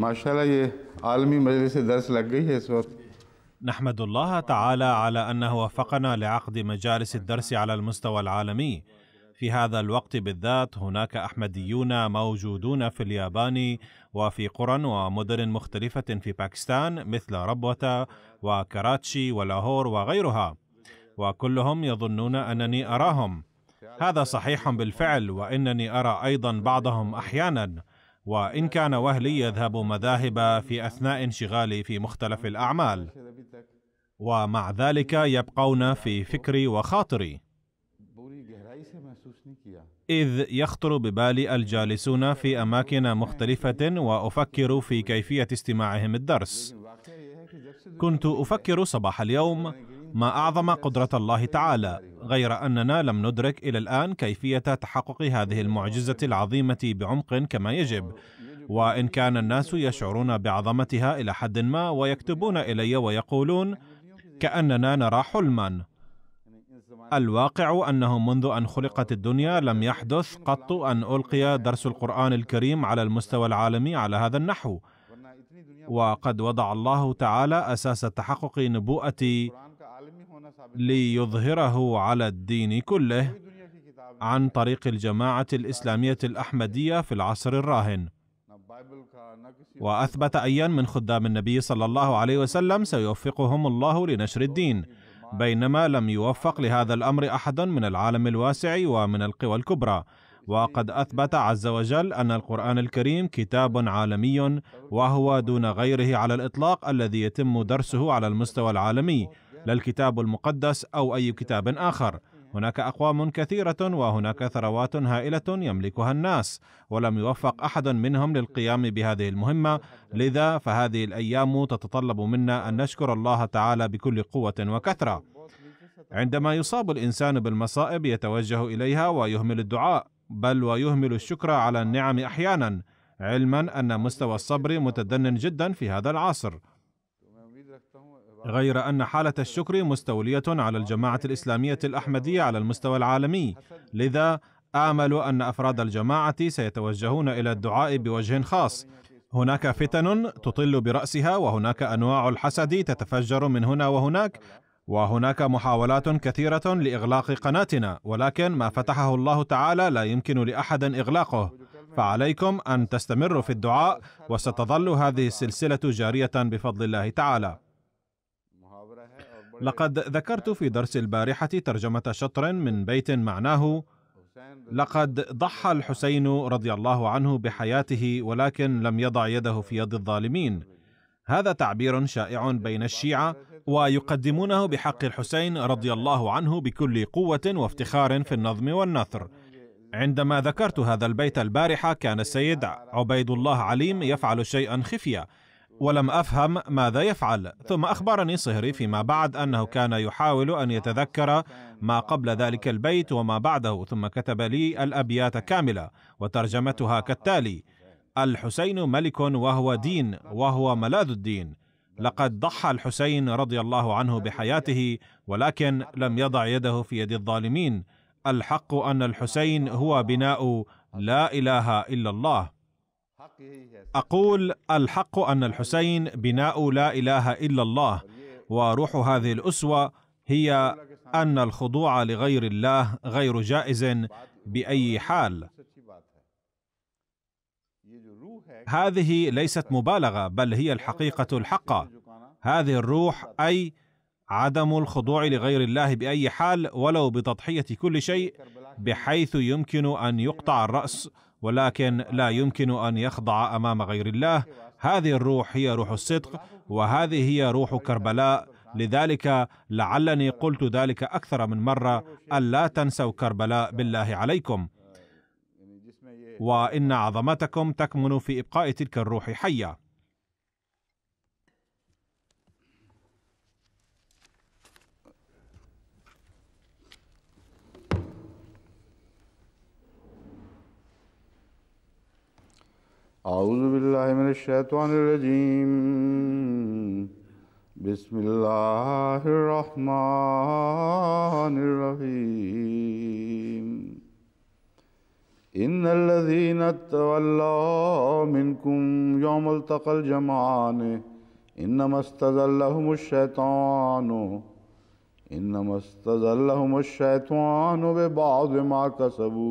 माशाल्लाह ये आलमी मजलिस दर्स लग गई है इस نحمد الله تعالى على أنه وفقنا لعقد مجالس الدرس على المستوى العالمي في هذا الوقت بالذات هناك أحمديون موجودون في اليابان وفي قرى ومدن مختلفة في باكستان مثل ربوة وكراتشي ولاهور وغيرها وكلهم يظنون أنني أراهم هذا صحيح بالفعل وإنني أرى أيضا بعضهم أحيانا وان كان وهلي يذهب مذاهب في اثناء انشغالي في مختلف الاعمال ومع ذلك يبقون في فكري وخاطري اذ يخطر ببالي الجالسون في اماكن مختلفه وافكر في كيفيه استماعهم الدرس كنت افكر صباح اليوم ما أعظم قدرة الله تعالى غير أننا لم ندرك إلى الآن كيفية تحقق هذه المعجزة العظيمة بعمق كما يجب وإن كان الناس يشعرون بعظمتها إلى حد ما ويكتبون إلي ويقولون كأننا نرى حلما الواقع أنه منذ أن خلقت الدنيا لم يحدث قط أن ألقي درس القرآن الكريم على المستوى العالمي على هذا النحو وقد وضع الله تعالى أساس تحقق نبوءة ليظهره على الدين كله عن طريق الجماعة الإسلامية الأحمدية في العصر الراهن وأثبت أيا من خدام النبي صلى الله عليه وسلم سيوفقهم الله لنشر الدين بينما لم يوفق لهذا الأمر أحد من العالم الواسع ومن القوى الكبرى وقد أثبت عز وجل أن القرآن الكريم كتاب عالمي وهو دون غيره على الإطلاق الذي يتم درسه على المستوى العالمي لا الكتاب المقدس او اي كتاب اخر هناك اقوام كثيره وهناك ثروات هائله يملكها الناس ولم يوفق احد منهم للقيام بهذه المهمه لذا فهذه الايام تتطلب منا ان نشكر الله تعالى بكل قوه وكثره عندما يصاب الانسان بالمصائب يتوجه اليها ويهمل الدعاء بل ويهمل الشكر على النعم احيانا علما ان مستوى الصبر متدن جدا في هذا العصر غير أن حالة الشكر مستولية على الجماعة الإسلامية الأحمدية على المستوى العالمي لذا آمل أن أفراد الجماعة سيتوجهون إلى الدعاء بوجه خاص هناك فتن تطل برأسها وهناك أنواع الحسد تتفجر من هنا وهناك وهناك محاولات كثيرة لإغلاق قناتنا ولكن ما فتحه الله تعالى لا يمكن لأحد إغلاقه فعليكم أن تستمروا في الدعاء وستظل هذه السلسلة جارية بفضل الله تعالى لقد ذكرت في درس البارحة ترجمة شطر من بيت معناه لقد ضحى الحسين رضي الله عنه بحياته ولكن لم يضع يده في يد الظالمين هذا تعبير شائع بين الشيعة ويقدمونه بحق الحسين رضي الله عنه بكل قوة وافتخار في النظم والنثر عندما ذكرت هذا البيت البارحة كان السيد عبيد الله عليم يفعل شيئا خفية ولم افهم ماذا يفعل ثم اخبرني صهري فيما بعد انه كان يحاول ان يتذكر ما قبل ذلك البيت وما بعده ثم كتب لي الابيات كامله وترجمتها كالتالي الحسين ملك وهو دين وهو ملاذ الدين لقد ضحى الحسين رضي الله عنه بحياته ولكن لم يضع يده في يد الظالمين الحق ان الحسين هو بناء لا اله الا الله اقول الحق ان الحسين بناء لا اله الا الله وروح هذه الاسوه هي ان الخضوع لغير الله غير جائز باي حال هذه ليست مبالغه بل هي الحقيقه الحقه هذه الروح اي عدم الخضوع لغير الله باي حال ولو بتضحيه كل شيء بحيث يمكن ان يقطع الراس ولكن لا يمكن ان يخضع امام غير الله هذه الروح هي روح الصدق وهذه هي روح كربلاء لذلك لعلني قلت ذلك اكثر من مره الا تنسوا كربلاء بالله عليكم وان عظمتكم تكمن في ابقاء تلك الروح حيه من آؤز میرانضیم بسم اللہ رحمی انکم یوم تولوا جمان ان التقى الجمعان مُشیت استزلهم ان مست استزلهم مُشیت ببعض ما تصبو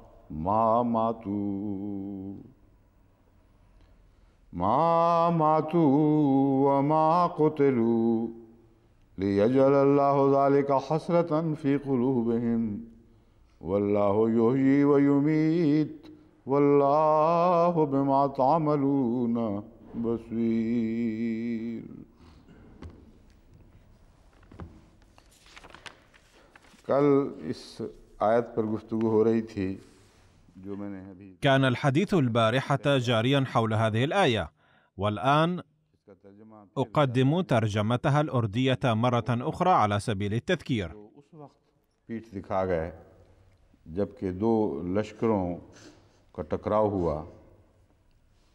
ماں ماتو ماں ماتو ماں کو تلو لی اجل اللہ کا حسرت فیخلو بہن و اللہ ہو بہ ماتون کل اس آیت پر گفتگو ہو رہی تھی كان الحديث البارحة جاريا حول هذه الآية والآن أقدم ترجمتها الأردية مرة أخرى على سبيل التذكير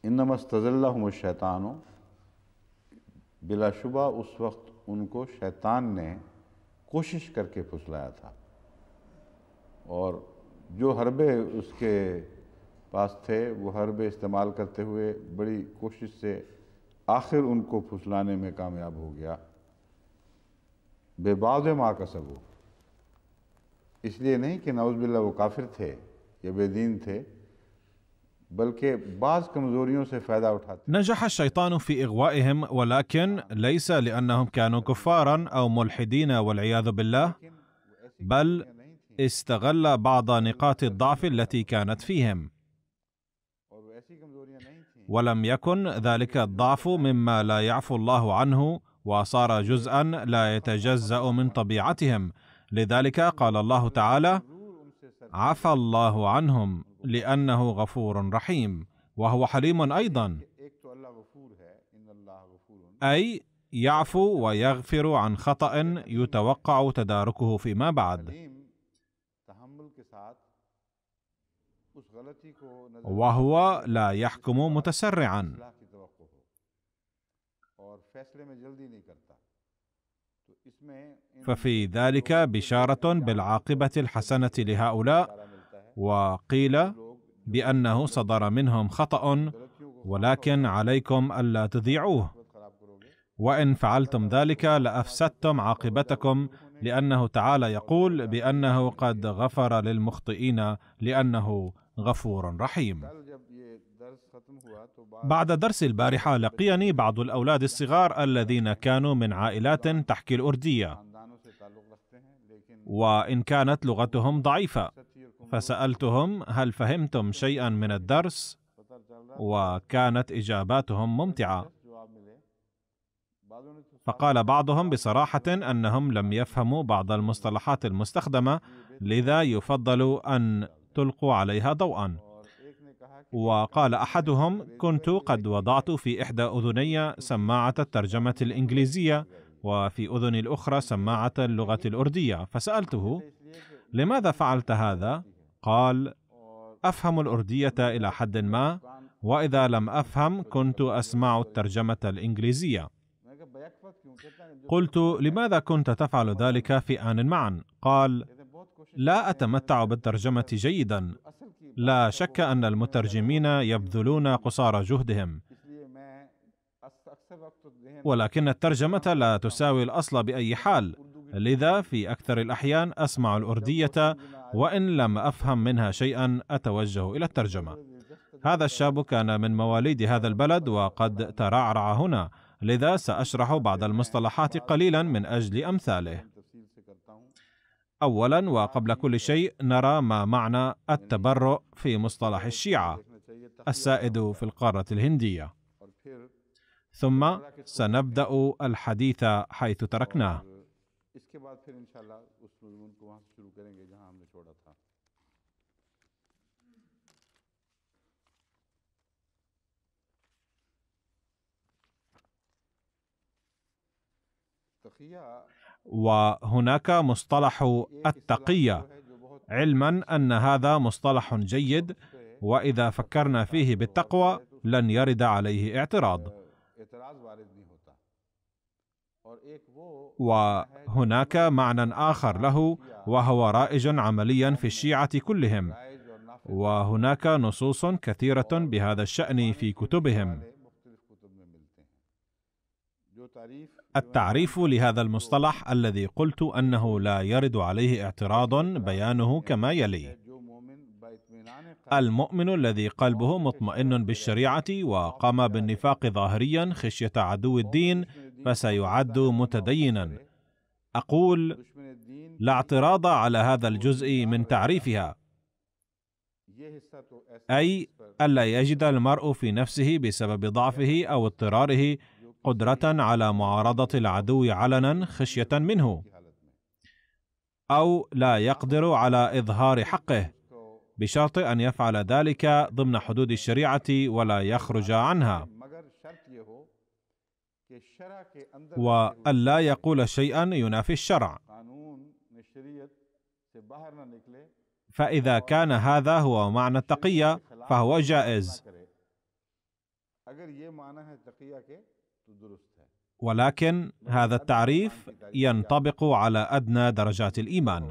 انما استزلہم بلا شبہ اس وقت ان کو شیطان نے کوشش کر کے پھسلایا تھا اور جو حربے اس کے پاس تھے وہ حربے استعمال کرتے ہوئے بڑی کوشش سے آخر ان کو پھسلانے میں کامیاب ہو گیا بے باز ماں کا وہ اس لیے نہیں کہ نعوذ باللہ وہ کافر تھے یا بے دین تھے بلکہ بعض کمزوریوں سے فائدہ اٹھاتے نجح الشیطان اغوائهم او بل استغل بعض نقاط الضعف التي كانت فيهم ولم يكن ذلك الضعف مما لا يعفو الله عنه وصار جزءا لا يتجزا من طبيعتهم لذلك قال الله تعالى عفى الله عنهم لانه غفور رحيم وهو حليم ايضا اي يعفو ويغفر عن خطا يتوقع تداركه فيما بعد وهو لا يحكم متسرعا ففي ذلك بشاره بالعاقبه الحسنه لهؤلاء وقيل بانه صدر منهم خطا ولكن عليكم الا تذيعوه وان فعلتم ذلك لافسدتم عاقبتكم لانه تعالى يقول بانه قد غفر للمخطئين لانه غفور رحيم بعد درس البارحة لقيني بعض الأولاد الصغار الذين كانوا من عائلات تحكي الأردية وإن كانت لغتهم ضعيفة فسألتهم هل فهمتم شيئا من الدرس وكانت إجاباتهم ممتعة فقال بعضهم بصراحة أنهم لم يفهموا بعض المصطلحات المستخدمة لذا يفضل أن تلقوا عليها ضوءا وقال احدهم كنت قد وضعت في احدى اذني سماعه الترجمه الانجليزيه وفي اذني الاخرى سماعه اللغه الارديه فسالته لماذا فعلت هذا قال افهم الارديه الى حد ما واذا لم افهم كنت اسمع الترجمه الانجليزيه قلت لماذا كنت تفعل ذلك في ان معا قال لا اتمتع بالترجمه جيدا لا شك ان المترجمين يبذلون قصارى جهدهم ولكن الترجمه لا تساوي الاصل باي حال لذا في اكثر الاحيان اسمع الارديه وان لم افهم منها شيئا اتوجه الى الترجمه هذا الشاب كان من مواليد هذا البلد وقد ترعرع هنا لذا ساشرح بعض المصطلحات قليلا من اجل امثاله اولا وقبل كل شيء نرى ما معنى التبرؤ في مصطلح الشيعه السائد في القاره الهنديه ثم سنبدا الحديث حيث تركناه تخيّا وهناك مصطلح التقيه علما ان هذا مصطلح جيد واذا فكرنا فيه بالتقوى لن يرد عليه اعتراض وهناك معنى اخر له وهو رائج عمليا في الشيعه كلهم وهناك نصوص كثيره بهذا الشان في كتبهم التعريف لهذا المصطلح الذي قلت انه لا يرد عليه اعتراض بيانه كما يلي المؤمن الذي قلبه مطمئن بالشريعه وقام بالنفاق ظاهريا خشيه عدو الدين فسيعد متدينا اقول لا اعتراض على هذا الجزء من تعريفها اي الا يجد المرء في نفسه بسبب ضعفه او اضطراره قدرة على معارضة العدو علنا خشية منه، أو لا يقدر على إظهار حقه، بشرط أن يفعل ذلك ضمن حدود الشريعة ولا يخرج عنها. وألا يقول شيئا ينافي الشرع. فإذا كان هذا هو معنى التقية فهو جائز. ولكن هذا التعريف ينطبق على ادنى درجات الايمان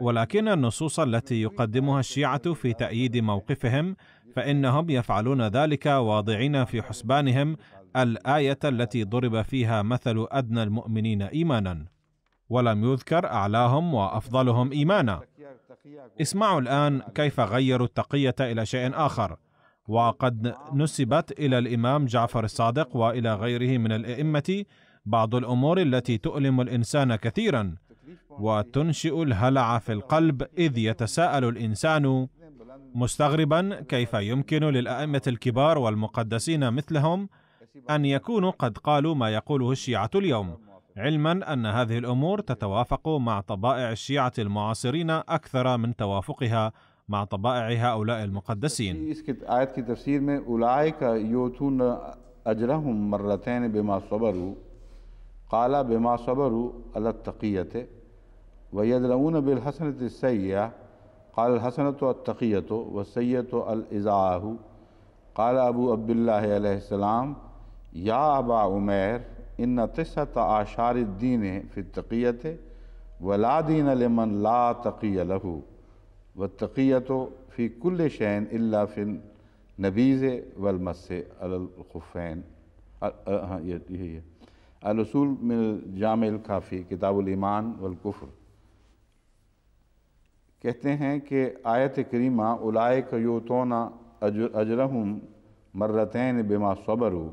ولكن النصوص التي يقدمها الشيعه في تاييد موقفهم فانهم يفعلون ذلك واضعين في حسبانهم الايه التي ضرب فيها مثل ادنى المؤمنين ايمانا ولم يذكر اعلاهم وافضلهم ايمانا اسمعوا الان كيف غيروا التقيه الى شيء اخر وقد نسبت الى الامام جعفر الصادق والى غيره من الائمه بعض الامور التي تؤلم الانسان كثيرا وتنشئ الهلع في القلب اذ يتساءل الانسان مستغربا كيف يمكن للائمه الكبار والمقدسين مثلهم ان يكونوا قد قالوا ما يقوله الشيعه اليوم علما ان هذه الامور تتوافق مع طبائع الشيعه المعاصرين اكثر من توافقها مع طبائع هؤلاء المقدسين أجرهم مرتين بما صبروا قال بما صبروا على التقية ويدرؤون بالحسنة السيئة قال الحسنة التقية والسيئة الإزعاه قال أبو عبد الله عليه السلام يا أبا عمير إن تسعة أعشار الدين في التقية ولا دين لمن لا تقي له وطقیت و فی کلِ شعین اللہ فن نبیز ولمس ہے الصول من جامع الکافی کتاب الایمان والکفر کہتے ہیں کہ آیت کریمہ اولائک یوتون اجرہم مرتین بما صبرو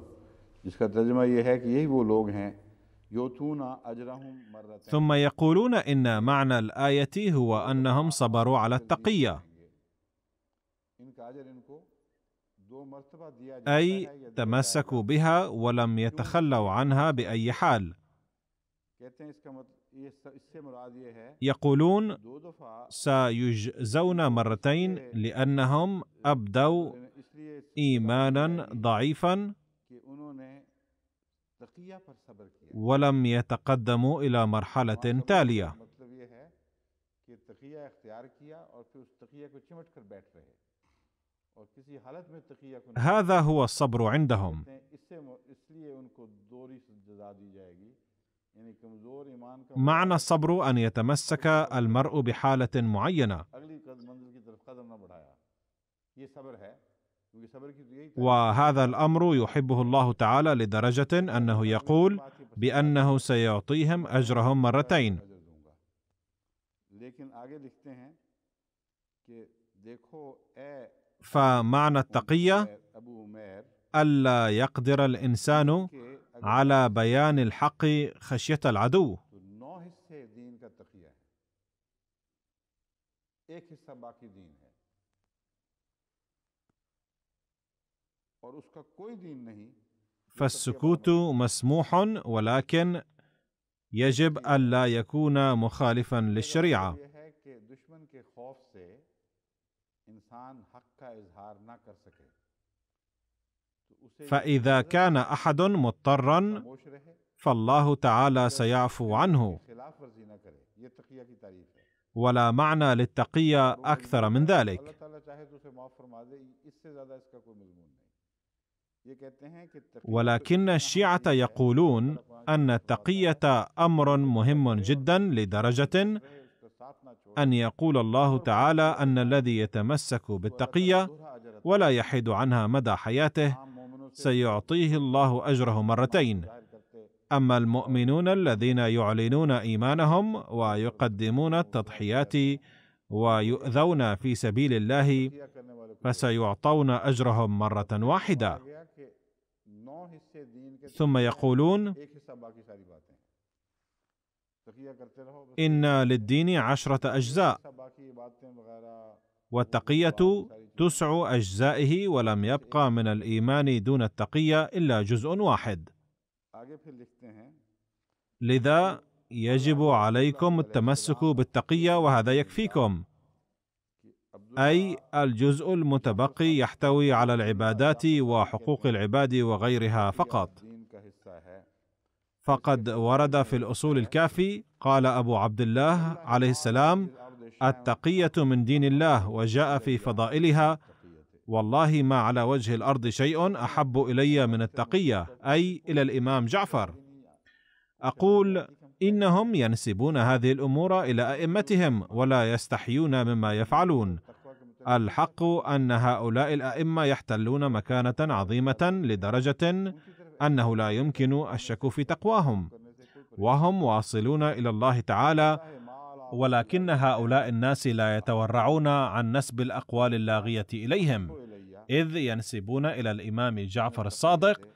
جس کا ترجمہ یہ ہے کہ یہی وہ لوگ ہیں ثم يقولون ان معنى الايه هو انهم صبروا على التقيه اي تمسكوا بها ولم يتخلوا عنها باي حال يقولون سيجزون مرتين لانهم ابدوا ايمانا ضعيفا ولم يتقدموا الى مرحله تاليه هذا هو الصبر عندهم معنى الصبر ان يتمسك المرء بحاله معينه وهذا الامر يحبه الله تعالى لدرجه انه يقول بانه سيعطيهم اجرهم مرتين فمعنى التقيه الا يقدر الانسان على بيان الحق خشيه العدو ایک حصہ باقی دین ہے فالسكوت مسموح ولكن يجب ألا يكون مخالفا للشريعة فإذا كان أحد مضطرا فالله تعالى سيعفو عنه ولا معنى للتقية أكثر من ذلك ولكن الشيعة يقولون أن التقية أمر مهم جدا لدرجة أن يقول الله تعالى أن الذي يتمسك بالتقية ولا يحيد عنها مدى حياته سيعطيه الله أجره مرتين اما المؤمنون الذين يعلنون ايمانهم ويقدمون التضحيات ويؤذون في سبيل الله فسيعطون اجرهم مره واحده ثم يقولون ان للدين عشره اجزاء والتقيه تسع اجزائه ولم يبقى من الايمان دون التقيه الا جزء واحد لذا يجب عليكم التمسك بالتقيه وهذا يكفيكم اي الجزء المتبقي يحتوي على العبادات وحقوق العباد وغيرها فقط فقد ورد في الاصول الكافي قال ابو عبد الله عليه السلام التقيه من دين الله وجاء في فضائلها والله ما على وجه الارض شيء احب الي من التقيه اي الى الامام جعفر اقول انهم ينسبون هذه الامور الى ائمتهم ولا يستحيون مما يفعلون الحق ان هؤلاء الائمه يحتلون مكانه عظيمه لدرجه انه لا يمكن الشك في تقواهم وهم واصلون الى الله تعالى ولكن هؤلاء الناس لا يتورعون عن نسب الاقوال اللاغيه اليهم اذ ينسبون الى الامام جعفر الصادق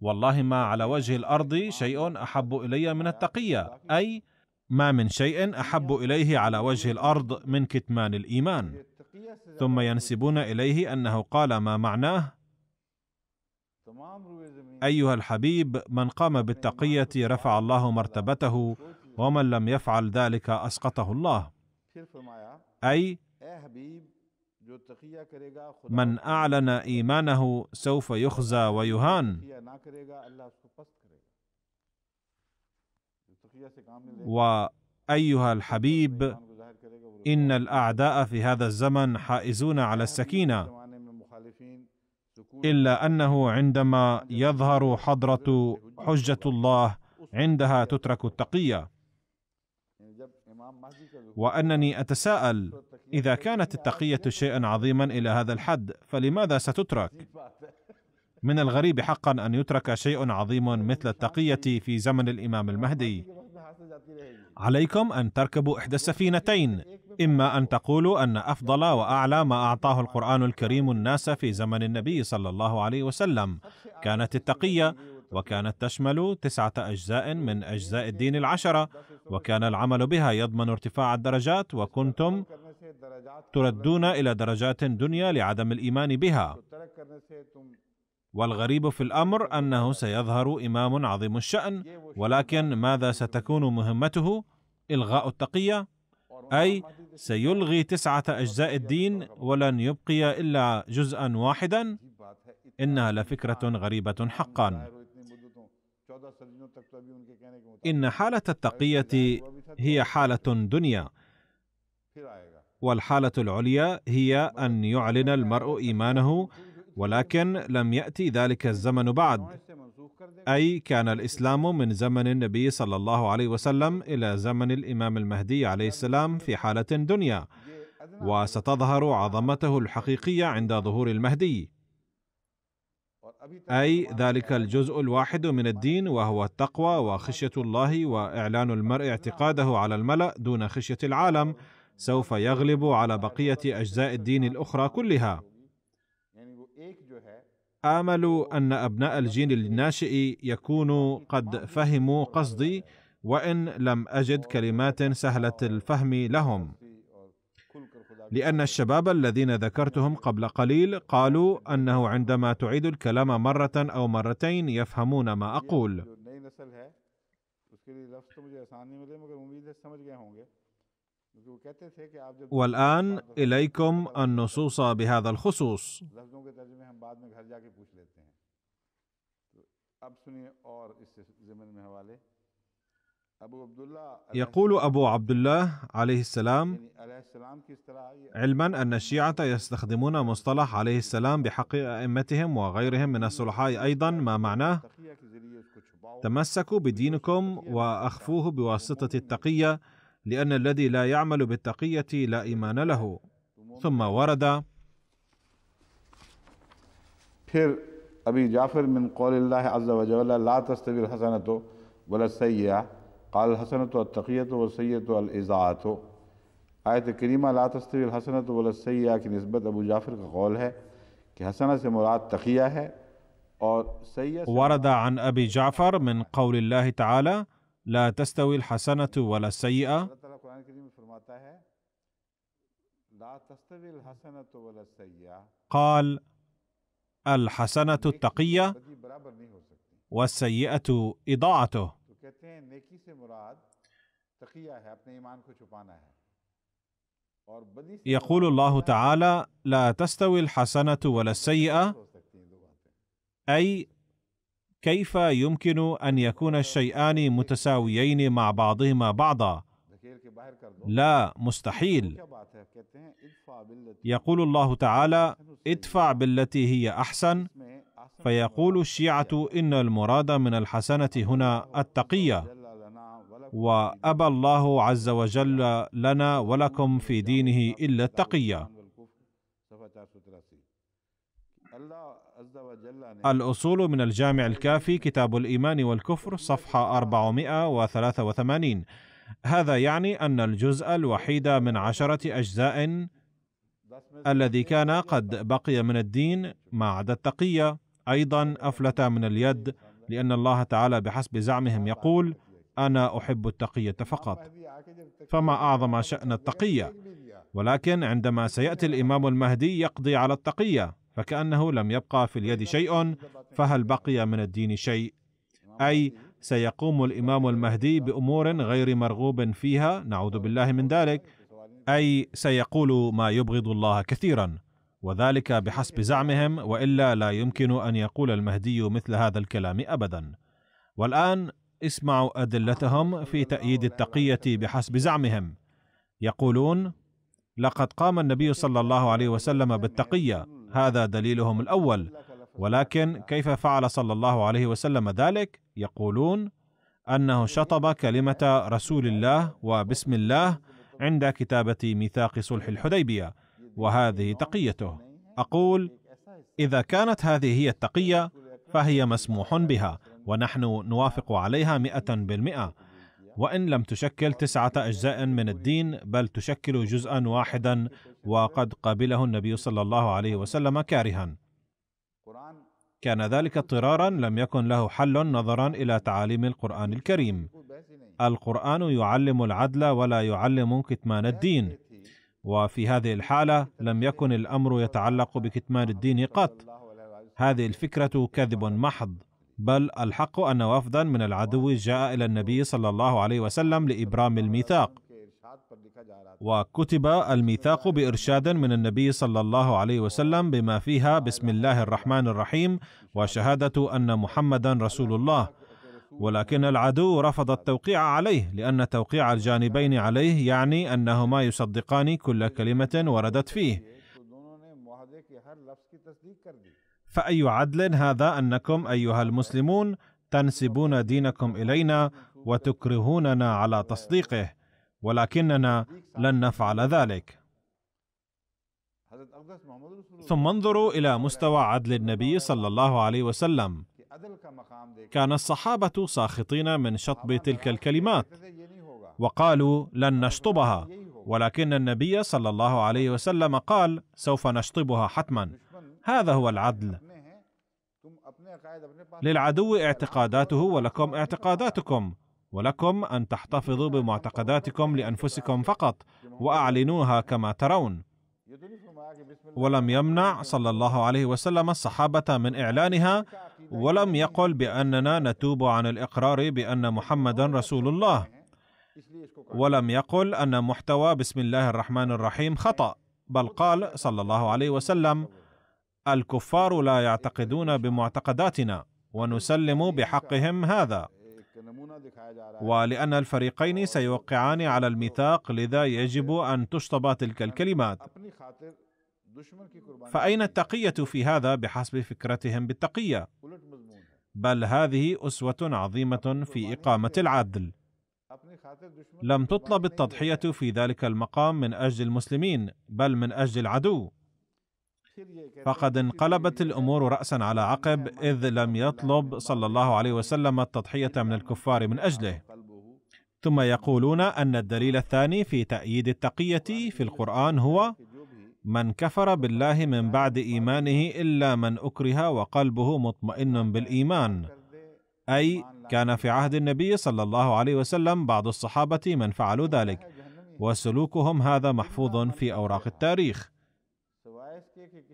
والله ما على وجه الارض شيء احب الي من التقيه اي ما من شيء احب اليه على وجه الارض من كتمان الايمان ثم ينسبون اليه انه قال ما معناه ايها الحبيب من قام بالتقيه رفع الله مرتبته ومن لم يفعل ذلك اسقطه الله اي من اعلن ايمانه سوف يخزى ويهان وايها الحبيب ان الاعداء في هذا الزمن حائزون على السكينه الا انه عندما يظهر حضره حجه الله عندها تترك التقيه وانني اتساءل إذا كانت التقية شيئا عظيما إلى هذا الحد فلماذا ستترك؟ من الغريب حقا أن يترك شيء عظيم مثل التقية في زمن الإمام المهدي عليكم أن تركبوا إحدى السفينتين إما أن تقولوا أن أفضل وأعلى ما أعطاه القرآن الكريم الناس في زمن النبي صلى الله عليه وسلم كانت التقية وكانت تشمل تسعة أجزاء من أجزاء الدين العشرة وكان العمل بها يضمن ارتفاع الدرجات وكنتم تردون الى درجات دنيا لعدم الايمان بها والغريب في الامر انه سيظهر امام عظيم الشان ولكن ماذا ستكون مهمته الغاء التقيه اي سيلغي تسعه اجزاء الدين ولن يبقي الا جزءا واحدا انها لفكره غريبه حقا ان حاله التقيه هي حاله دنيا والحالة العليا هي أن يعلن المرء إيمانه ولكن لم يأتي ذلك الزمن بعد أي كان الإسلام من زمن النبي صلى الله عليه وسلم إلى زمن الإمام المهدي عليه السلام في حالة دنيا وستظهر عظمته الحقيقية عند ظهور المهدي أي ذلك الجزء الواحد من الدين وهو التقوى وخشية الله وإعلان المرء اعتقاده على الملأ دون خشية العالم سوف يغلب على بقيه اجزاء الدين الاخرى كلها امل ان ابناء الجيل الناشئ يكونوا قد فهموا قصدي وان لم اجد كلمات سهله الفهم لهم لان الشباب الذين ذكرتهم قبل قليل قالوا انه عندما تعيد الكلام مره او مرتين يفهمون ما اقول والآن إليكم النصوص بهذا الخصوص يقول أبو عبد الله عليه السلام علما أن الشيعة يستخدمون مصطلح عليه السلام بحق أئمتهم وغيرهم من الصلحاء أيضا ما معناه تمسكوا بدينكم وأخفوه بواسطة التقية لان الذي لا يعمل بالتقيه لا ايمان له ثم ورد پھر أبي جعفر من قول الله عز وجل لا تستوي الحسنة ولا السيئة قال الحسنة التقية والسيئة الإزاعة آیت کریمہ لا تستوی الحسنة ولا السيئة کی نسبت ابو جعفر کا قول ہے کہ حسنة سے مراد تقیہ ہے اور سیعہ ورد عن أبي جعفر من قول الله تعالى لا تستوي الحسنة ولا السيئة قرآن کریم فرماتا ہے لا تستوي الحسنة ولا السيئة قال الحسنة التقية والسيئة إضاعته يقول الله تعالى لا تستوي الحسنة ولا السيئة أي كيف يمكن أن يكون الشيئان متساويين مع بعضهما بعضا لا مستحيل يقول الله تعالى ادفع بالتي هي احسن فيقول الشيعه ان المراد من الحسنه هنا التقيه وابى الله عز وجل لنا ولكم في دينه الا التقيه الأصول من الجامع الكافي كتاب الإيمان والكفر صفحة 483 هذا يعني أن الجزء الوحيد من عشرة أجزاء الذي كان قد بقي من الدين ما عدا التقية أيضا أفلت من اليد لأن الله تعالى بحسب زعمهم يقول أنا أحب التقية فقط فما أعظم شأن التقية ولكن عندما سيأتي الإمام المهدي يقضي على التقية فكأنه لم يبقى في اليد شيء فهل بقي من الدين شيء أي سيقوم الامام المهدي بامور غير مرغوب فيها نعوذ بالله من ذلك اي سيقول ما يبغض الله كثيرا وذلك بحسب زعمهم والا لا يمكن ان يقول المهدي مثل هذا الكلام ابدا والان اسمعوا ادلتهم في تاييد التقيه بحسب زعمهم يقولون لقد قام النبي صلى الله عليه وسلم بالتقيه هذا دليلهم الاول ولكن كيف فعل صلى الله عليه وسلم ذلك يقولون انه شطب كلمه رسول الله وبسم الله عند كتابه ميثاق صلح الحديبيه وهذه تقيته اقول اذا كانت هذه هي التقيه فهي مسموح بها ونحن نوافق عليها مئه بالمئه وان لم تشكل تسعه اجزاء من الدين بل تشكل جزءا واحدا وقد قبله النبي صلى الله عليه وسلم كارها كان ذلك اضطرارا لم يكن له حل نظرا الى تعاليم القران الكريم القران يعلم العدل ولا يعلم كتمان الدين وفي هذه الحاله لم يكن الامر يتعلق بكتمان الدين قط هذه الفكره كذب محض بل الحق ان وفدا من العدو جاء الى النبي صلى الله عليه وسلم لابرام الميثاق وكتب الميثاق بارشاد من النبي صلى الله عليه وسلم بما فيها بسم الله الرحمن الرحيم وشهاده ان محمدا رسول الله ولكن العدو رفض التوقيع عليه لان توقيع الجانبين عليه يعني انهما يصدقان كل كلمه وردت فيه فاي عدل هذا انكم ايها المسلمون تنسبون دينكم الينا وتكرهوننا على تصديقه ولكننا لن نفعل ذلك ثم انظروا الى مستوى عدل النبي صلى الله عليه وسلم كان الصحابه ساخطين من شطب تلك الكلمات وقالوا لن نشطبها ولكن النبي صلى الله عليه وسلم قال سوف نشطبها حتما هذا هو العدل للعدو اعتقاداته ولكم اعتقاداتكم ولكم ان تحتفظوا بمعتقداتكم لانفسكم فقط واعلنوها كما ترون ولم يمنع صلى الله عليه وسلم الصحابه من اعلانها ولم يقل باننا نتوب عن الاقرار بان محمدا رسول الله ولم يقل ان محتوى بسم الله الرحمن الرحيم خطا بل قال صلى الله عليه وسلم الكفار لا يعتقدون بمعتقداتنا ونسلم بحقهم هذا ولأن الفريقين سيوقعان على الميثاق لذا يجب أن تشطب تلك الكلمات فأين التقية في هذا بحسب فكرتهم بالتقية بل هذه أسوة عظيمة في إقامة العدل لم تطلب التضحية في ذلك المقام من أجل المسلمين بل من أجل العدو فقد انقلبت الامور راسا على عقب اذ لم يطلب صلى الله عليه وسلم التضحيه من الكفار من اجله ثم يقولون ان الدليل الثاني في تاييد التقيه في القران هو من كفر بالله من بعد ايمانه الا من اكره وقلبه مطمئن بالايمان اي كان في عهد النبي صلى الله عليه وسلم بعض الصحابه من فعلوا ذلك وسلوكهم هذا محفوظ في اوراق التاريخ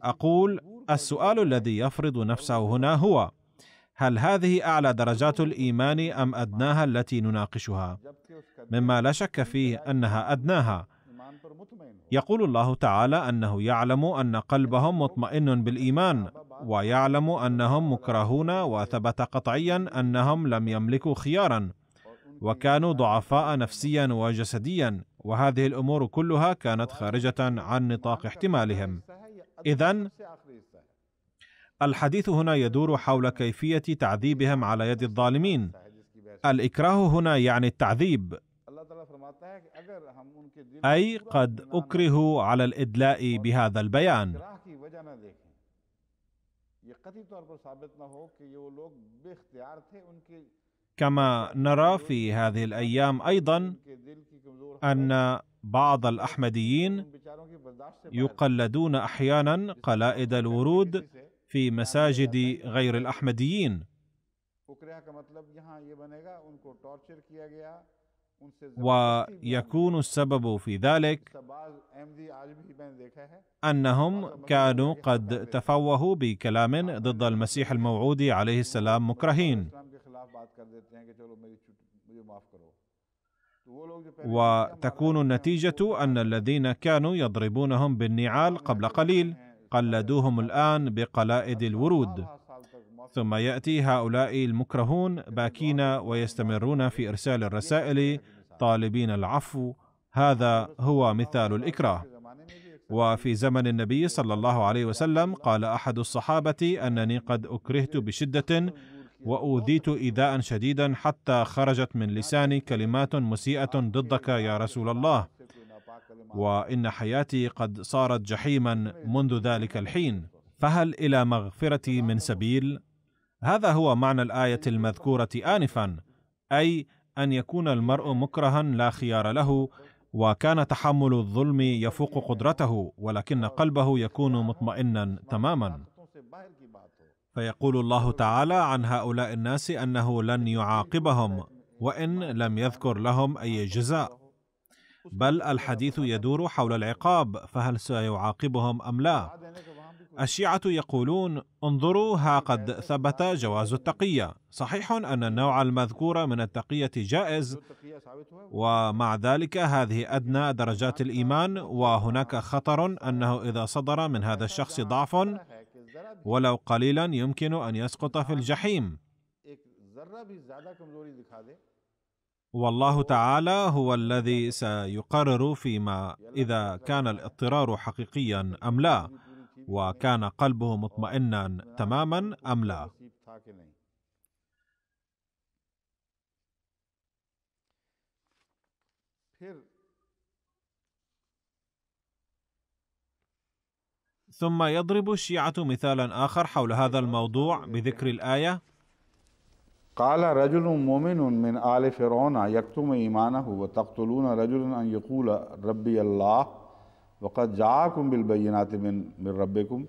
اقول السؤال الذي يفرض نفسه هنا هو هل هذه اعلى درجات الايمان ام ادناها التي نناقشها مما لا شك فيه انها ادناها يقول الله تعالى انه يعلم ان قلبهم مطمئن بالايمان ويعلم انهم مكرهون وثبت قطعيا انهم لم يملكوا خيارا وكانوا ضعفاء نفسيا وجسديا وهذه الامور كلها كانت خارجه عن نطاق احتمالهم إذا الحديث هنا يدور حول كيفية تعذيبهم على يد الظالمين. الإكراه هنا يعني التعذيب. أي قد أكرهوا على الإدلاء بهذا البيان. كما نرى في هذه الايام ايضا ان بعض الاحمديين يقلدون احيانا قلائد الورود في مساجد غير الاحمديين ويكون السبب في ذلك انهم كانوا قد تفوهوا بكلام ضد المسيح الموعود عليه السلام مكرهين وتكون النتيجه ان الذين كانوا يضربونهم بالنعال قبل قليل قلدوهم الان بقلائد الورود ثم ياتي هؤلاء المكرهون باكين ويستمرون في ارسال الرسائل طالبين العفو هذا هو مثال الاكراه وفي زمن النبي صلى الله عليه وسلم قال احد الصحابه انني قد اكرهت بشده واوذيت ايذاء شديدا حتى خرجت من لساني كلمات مسيئه ضدك يا رسول الله وان حياتي قد صارت جحيما منذ ذلك الحين فهل الى مغفرتي من سبيل هذا هو معنى الايه المذكوره انفا اي ان يكون المرء مكرها لا خيار له وكان تحمل الظلم يفوق قدرته ولكن قلبه يكون مطمئنا تماما فيقول الله تعالى عن هؤلاء الناس انه لن يعاقبهم وان لم يذكر لهم اي جزاء بل الحديث يدور حول العقاب فهل سيعاقبهم ام لا الشيعه يقولون انظروا ها قد ثبت جواز التقيه صحيح ان النوع المذكور من التقيه جائز ومع ذلك هذه ادنى درجات الايمان وهناك خطر انه اذا صدر من هذا الشخص ضعف ولو قليلا يمكن ان يسقط في الجحيم والله تعالى هو الذي سيقرر فيما اذا كان الاضطرار حقيقيا ام لا وكان قلبه مطمئنا تماما ام لا Here. ثم يضرب الشيعة مثالا آخر حول هذا الموضوع بذكر الآية قال رجل مؤمن من آل فرعون يكتم إيمانه وتقتلون رجلا أن يقول ربي الله وقد جاءكم بالبينات من من ربكم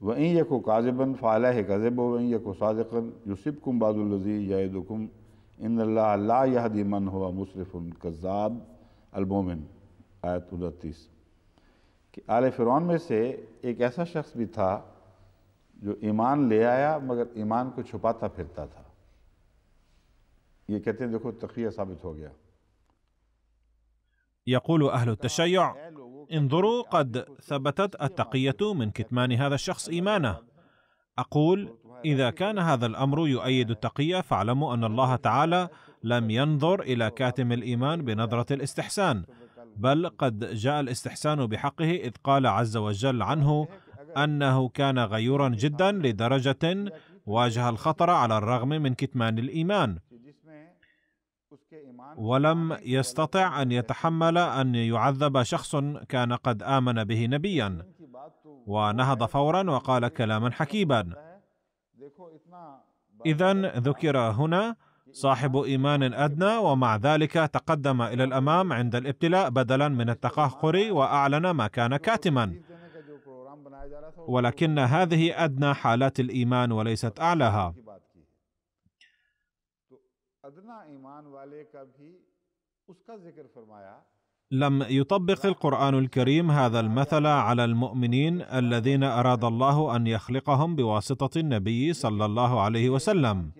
وإن يكو كاذبا فعليه كذب وإن يكو صادقا يصيبكم بعض الذي يعدكم إن الله لا يهدي من هو مسرف كذاب المؤمن آية 29 کہ آل फ़िरौन میں سے ایک ایسا شخص بھی تھا جو ایمان لے آیا مگر ایمان کو چھپاتا پھرتا تھا یہ کہتے ہیں دیکھو तकिया ثابت ہو گیا يقول أهل التشيع انظروا قد ثبتت التقية من كتمان هذا الشخص إيمانه أقول إذا كان هذا الأمر يؤيد التقية فاعلموا أن الله تعالى لم ينظر إلى كاتم الإيمان بنظرة الاستحسان بل قد جاء الاستحسان بحقه إذ قال عز وجل عنه أنه كان غيورا جدا لدرجة واجه الخطر على الرغم من كتمان الإيمان ولم يستطع أن يتحمل أن يعذب شخص كان قد آمن به نبيا ونهض فورا وقال كلاما حكيبا إذا ذكر هنا صاحب ايمان ادنى ومع ذلك تقدم الى الامام عند الابتلاء بدلا من التقهقر واعلن ما كان كاتما ولكن هذه ادنى حالات الايمان وليست اعلاها لم يطبق القران الكريم هذا المثل على المؤمنين الذين اراد الله ان يخلقهم بواسطه النبي صلى الله عليه وسلم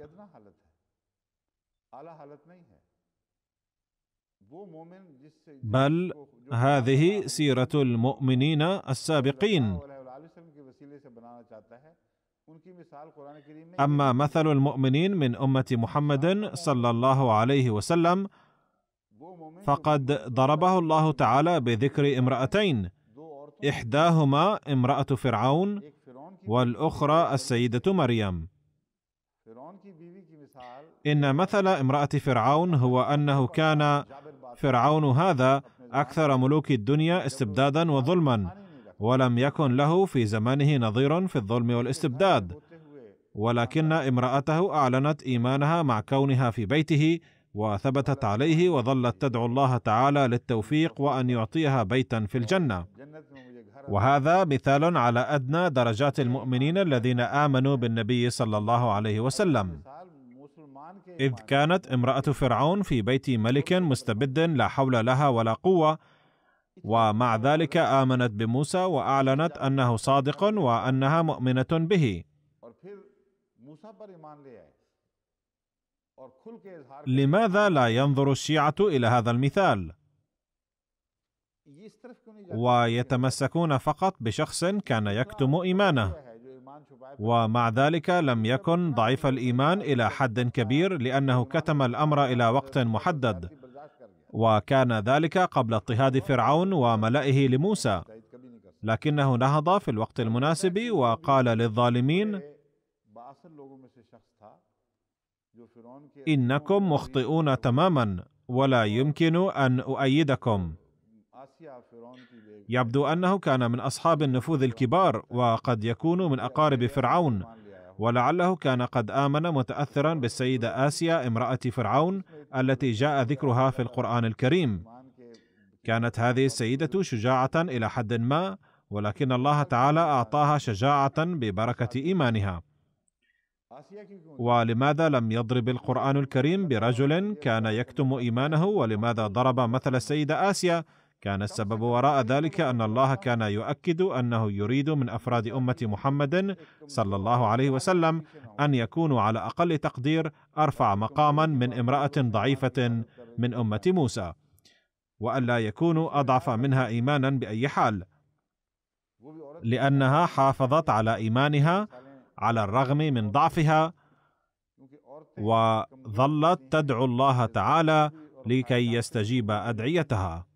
بل هذه سيرة المؤمنين السابقين أما مثل المؤمنين من أمة محمد صلى الله عليه وسلم فقد ضربه الله تعالى بذكر امرأتين إحداهما امرأة فرعون والأخرى السيدة مريم إن مثل امرأة فرعون هو أنه كان فرعون هذا أكثر ملوك الدنيا استبدادا وظلما ولم يكن له في زمانه نظير في الظلم والاستبداد ولكن امرأته أعلنت إيمانها مع كونها في بيته وثبتت عليه وظلت تدعو الله تعالى للتوفيق وأن يعطيها بيتا في الجنة وهذا مثال على أدنى درجات المؤمنين الذين آمنوا بالنبي صلى الله عليه وسلم إذ كانت امرأة فرعون في بيت ملك مستبد لا حول لها ولا قوة ومع ذلك آمنت بموسى وأعلنت أنه صادق وأنها مؤمنة به لماذا لا ينظر الشيعة إلى هذا المثال؟ ويتمسكون فقط بشخص كان يكتم إيمانه ومع ذلك لم يكن ضعيف الايمان الى حد كبير لانه كتم الامر الى وقت محدد وكان ذلك قبل اضطهاد فرعون وملئه لموسى لكنه نهض في الوقت المناسب وقال للظالمين انكم مخطئون تماما ولا يمكن ان اؤيدكم يبدو انه كان من اصحاب النفوذ الكبار وقد يكون من اقارب فرعون ولعله كان قد امن متاثرا بالسيده اسيا امراه فرعون التي جاء ذكرها في القران الكريم كانت هذه السيده شجاعه الى حد ما ولكن الله تعالى اعطاها شجاعه ببركه ايمانها ولماذا لم يضرب القران الكريم برجل كان يكتم ايمانه ولماذا ضرب مثل السيده اسيا كان السبب وراء ذلك ان الله كان يؤكد انه يريد من افراد امه محمد صلى الله عليه وسلم ان يكونوا على اقل تقدير ارفع مقاما من امراه ضعيفه من امه موسى والا يكونوا اضعف منها ايمانا باي حال لانها حافظت على ايمانها على الرغم من ضعفها وظلت تدعو الله تعالى لكي يستجيب ادعيتها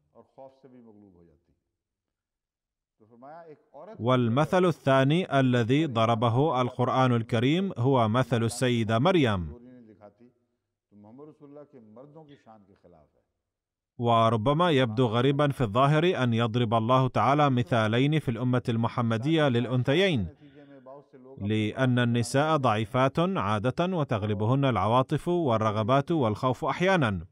والمثل الثاني الذي ضربه القران الكريم هو مثل السيده مريم وربما يبدو غريبا في الظاهر ان يضرب الله تعالى مثالين في الامه المحمديه للانثيين لان النساء ضعيفات عاده وتغلبهن العواطف والرغبات والخوف احيانا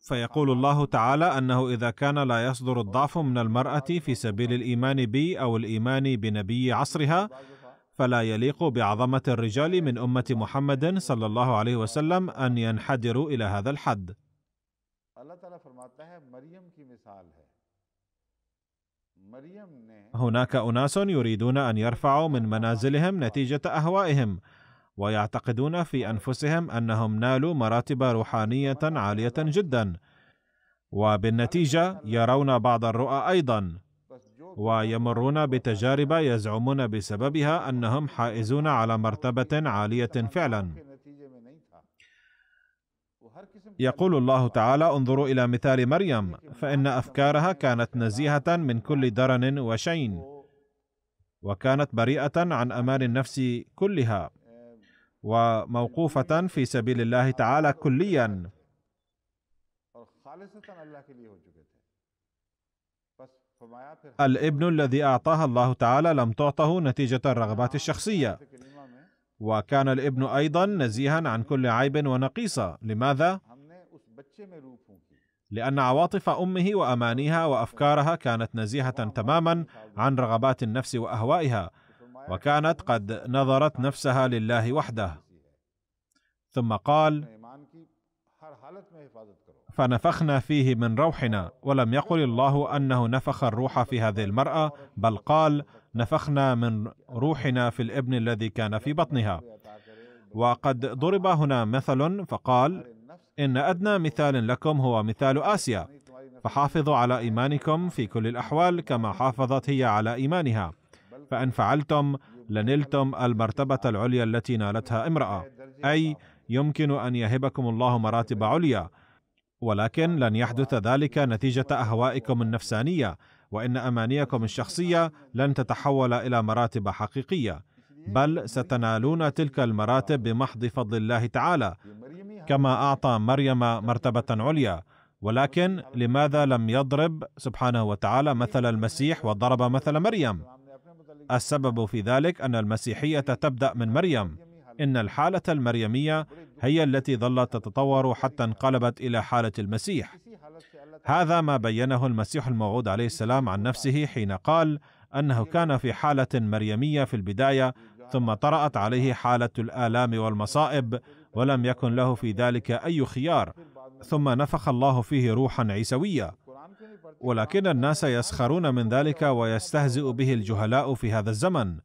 فيقول الله تعالى انه اذا كان لا يصدر الضعف من المراه في سبيل الايمان بي او الايمان بنبي عصرها فلا يليق بعظمه الرجال من امه محمد صلى الله عليه وسلم ان ينحدروا الى هذا الحد هناك اناس يريدون ان يرفعوا من منازلهم نتيجه اهوائهم ويعتقدون في انفسهم انهم نالوا مراتب روحانيه عاليه جدا وبالنتيجه يرون بعض الرؤى ايضا ويمرون بتجارب يزعمون بسببها انهم حائزون على مرتبه عاليه فعلا يقول الله تعالى انظروا الى مثال مريم فان افكارها كانت نزيهه من كل درن وشين وكانت بريئه عن امان النفس كلها وموقوفه في سبيل الله تعالى كليا الابن الذي اعطاها الله تعالى لم تعطه نتيجه الرغبات الشخصيه وكان الابن ايضا نزيها عن كل عيب ونقيصه لماذا لان عواطف امه وامانيها وافكارها كانت نزيهه تماما عن رغبات النفس واهوائها وكانت قد نظرت نفسها لله وحده ثم قال فنفخنا فيه من روحنا ولم يقل الله انه نفخ الروح في هذه المراه بل قال نفخنا من روحنا في الابن الذي كان في بطنها وقد ضرب هنا مثل فقال ان ادنى مثال لكم هو مثال اسيا فحافظوا على ايمانكم في كل الاحوال كما حافظت هي على ايمانها فإن فعلتم لنلتم المرتبة العليا التي نالتها امرأة أي يمكن أن يهبكم الله مراتب عليا ولكن لن يحدث ذلك نتيجة أهوائكم النفسانية وإن أمانيكم الشخصية لن تتحول إلى مراتب حقيقية بل ستنالون تلك المراتب بمحض فضل الله تعالى كما أعطى مريم مرتبة عليا ولكن لماذا لم يضرب سبحانه وتعالى مثل المسيح وضرب مثل مريم؟ السبب في ذلك ان المسيحيه تبدا من مريم ان الحاله المريميه هي التي ظلت تتطور حتى انقلبت الى حاله المسيح هذا ما بينه المسيح الموعود عليه السلام عن نفسه حين قال انه كان في حاله مريميه في البدايه ثم طرات عليه حاله الالام والمصائب ولم يكن له في ذلك اي خيار ثم نفخ الله فيه روحا عيسويه ولكن الناس يسخرون من ذلك ويستهزئ به الجهلاء في هذا الزمن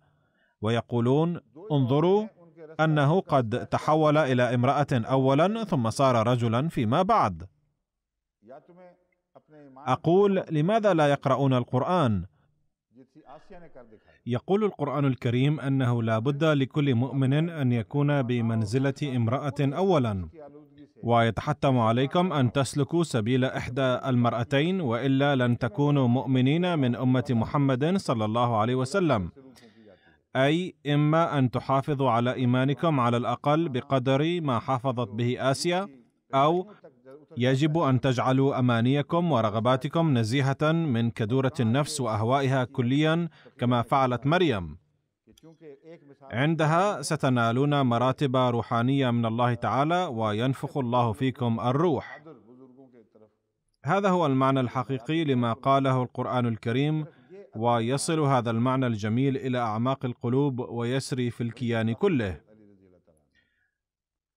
ويقولون انظروا انه قد تحول الى امراه اولا ثم صار رجلا فيما بعد اقول لماذا لا يقرؤون القران يقول القران الكريم انه لا بد لكل مؤمن ان يكون بمنزله امراه اولا ويتحتم عليكم أن تسلكوا سبيل إحدى المرأتين وإلا لن تكونوا مؤمنين من أمة محمد صلى الله عليه وسلم أي إما أن تحافظوا على إيمانكم على الأقل بقدر ما حافظت به آسيا أو يجب أن تجعلوا أمانيكم ورغباتكم نزيهة من كدورة النفس وأهوائها كليا كما فعلت مريم عندها ستنالون مراتب روحانيه من الله تعالى وينفخ الله فيكم الروح هذا هو المعنى الحقيقي لما قاله القران الكريم ويصل هذا المعنى الجميل الى اعماق القلوب ويسري في الكيان كله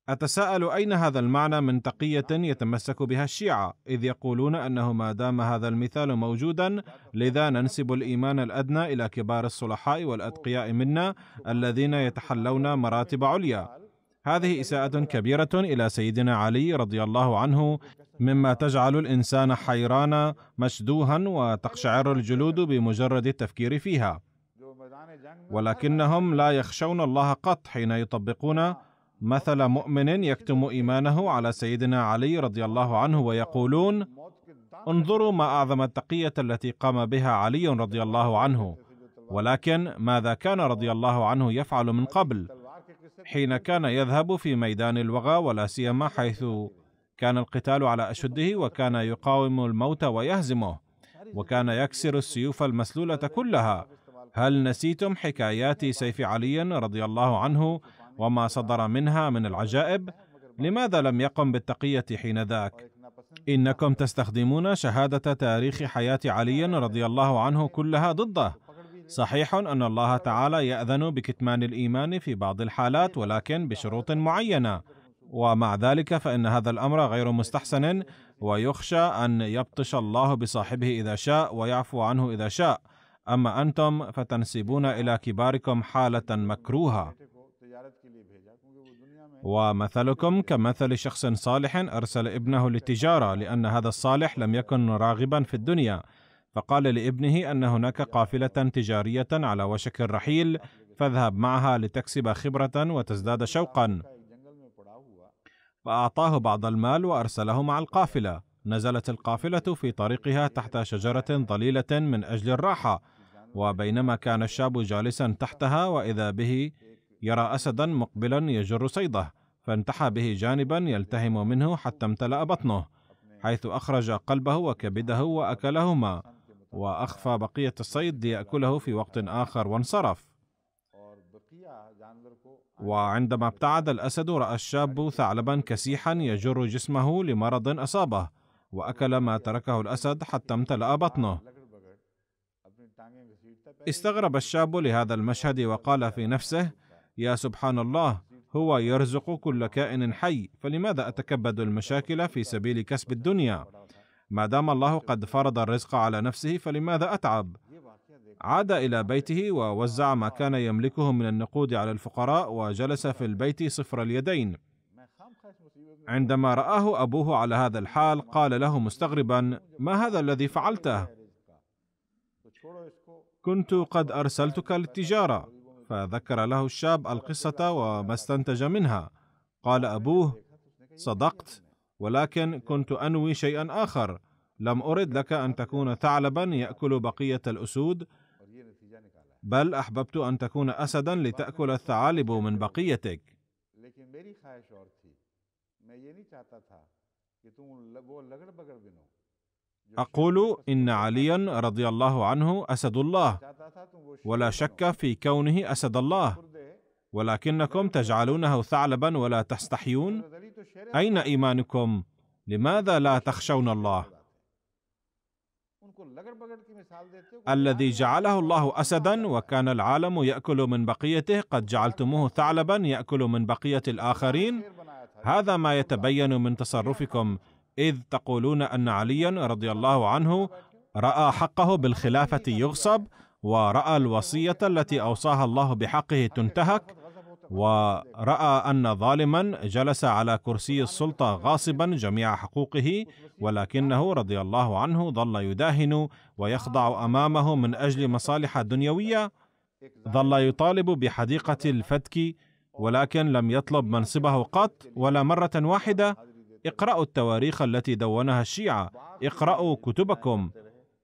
أتساءل أين هذا المعنى من تقية يتمسك بها الشيعة، إذ يقولون أنه ما دام هذا المثال موجودا، لذا ننسب الإيمان الأدنى إلى كبار الصلحاء والأتقياء منا الذين يتحلون مراتب عليا. هذه إساءة كبيرة إلى سيدنا علي رضي الله عنه، مما تجعل الإنسان حيرانا مشدوها وتقشعر الجلود بمجرد التفكير فيها. ولكنهم لا يخشون الله قط حين يطبقون مثل مؤمن يكتم ايمانه على سيدنا علي رضي الله عنه ويقولون انظروا ما اعظم التقيه التي قام بها علي رضي الله عنه ولكن ماذا كان رضي الله عنه يفعل من قبل حين كان يذهب في ميدان الوغى ولا سيما حيث كان القتال على اشده وكان يقاوم الموت ويهزمه وكان يكسر السيوف المسلوله كلها هل نسيتم حكايات سيف علي رضي الله عنه وما صدر منها من العجائب لماذا لم يقم بالتقيه حينذاك انكم تستخدمون شهاده تاريخ حياه علي رضي الله عنه كلها ضده صحيح ان الله تعالى ياذن بكتمان الايمان في بعض الحالات ولكن بشروط معينه ومع ذلك فان هذا الامر غير مستحسن ويخشى ان يبطش الله بصاحبه اذا شاء ويعفو عنه اذا شاء اما انتم فتنسبون الى كباركم حاله مكروهه ومثلكم كمثل شخص صالح أرسل ابنه للتجارة لأن هذا الصالح لم يكن راغبا في الدنيا فقال لابنه أن هناك قافلة تجارية على وشك الرحيل فاذهب معها لتكسب خبرة وتزداد شوقا فأعطاه بعض المال وأرسله مع القافلة نزلت القافلة في طريقها تحت شجرة ظليلة من أجل الراحة وبينما كان الشاب جالسا تحتها وإذا به يرى أسدا مقبلا يجر صيده فانتحى به جانبا يلتهم منه حتى امتلأ بطنه حيث أخرج قلبه وكبده وأكلهما وأخفى بقية الصيد ليأكله في وقت آخر وانصرف وعندما ابتعد الأسد رأى الشاب ثعلبا كسيحا يجر جسمه لمرض أصابه وأكل ما تركه الأسد حتى امتلأ بطنه استغرب الشاب لهذا المشهد وقال في نفسه يا سبحان الله هو يرزق كل كائن حي فلماذا اتكبد المشاكل في سبيل كسب الدنيا ما دام الله قد فرض الرزق على نفسه فلماذا اتعب عاد الى بيته ووزع ما كان يملكه من النقود على الفقراء وجلس في البيت صفر اليدين عندما راه ابوه على هذا الحال قال له مستغربا ما هذا الذي فعلته كنت قد ارسلتك للتجاره فذكر له الشاب القصة وما استنتج منها قال أبوه صدقت ولكن كنت أنوي شيئا آخر لم أرد لك أن تكون ثعلبا يأكل بقية الأسود بل أحببت أن تكون أسدا لتأكل الثعالب من بقيتك اقول ان عليا رضي الله عنه اسد الله ولا شك في كونه اسد الله ولكنكم تجعلونه ثعلبا ولا تستحيون اين ايمانكم لماذا لا تخشون الله الذي جعله الله اسدا وكان العالم ياكل من بقيته قد جعلتموه ثعلبا ياكل من بقيه الاخرين هذا ما يتبين من تصرفكم إذ تقولون أن عليا رضي الله عنه رأى حقه بالخلافة يغصب ورأى الوصية التي أوصاها الله بحقه تنتهك ورأى أن ظالما جلس على كرسي السلطة غاصبا جميع حقوقه ولكنه رضي الله عنه ظل يداهن ويخضع أمامه من أجل مصالح دنيوية ظل يطالب بحديقة الفتك ولكن لم يطلب منصبه قط ولا مرة واحدة اقرأوا التواريخ التي دونها الشيعة اقرأوا كتبكم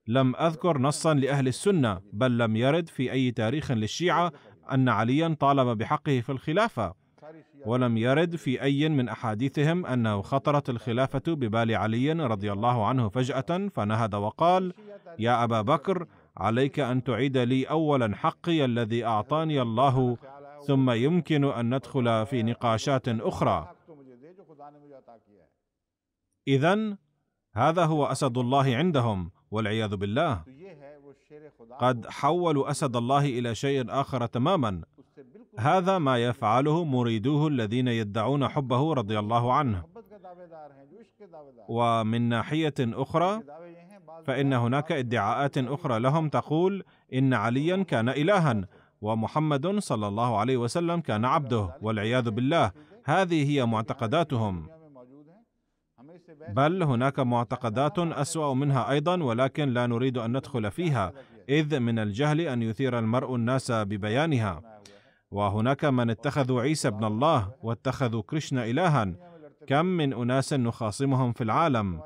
لم أذكر نصا لأهل السنة بل لم يرد في أي تاريخ للشيعة أن عليا طالب بحقه في الخلافة ولم يرد في أي من أحاديثهم أنه خطرت الخلافة ببال علي رضي الله عنه فجأة فنهض وقال يا أبا بكر عليك أن تعيد لي أولا حقي الذي أعطاني الله ثم يمكن أن ندخل في نقاشات أخرى اذا هذا هو اسد الله عندهم والعياذ بالله قد حولوا اسد الله الى شيء اخر تماما هذا ما يفعله مريدوه الذين يدعون حبه رضي الله عنه ومن ناحيه اخرى فان هناك ادعاءات اخرى لهم تقول ان عليا كان الها ومحمد صلى الله عليه وسلم كان عبده والعياذ بالله هذه هي معتقداتهم بل هناك معتقدات اسوا منها ايضا ولكن لا نريد ان ندخل فيها اذ من الجهل ان يثير المرء الناس ببيانها وهناك من اتخذوا عيسى ابن الله واتخذوا كريشنا الها كم من اناس نخاصمهم في العالم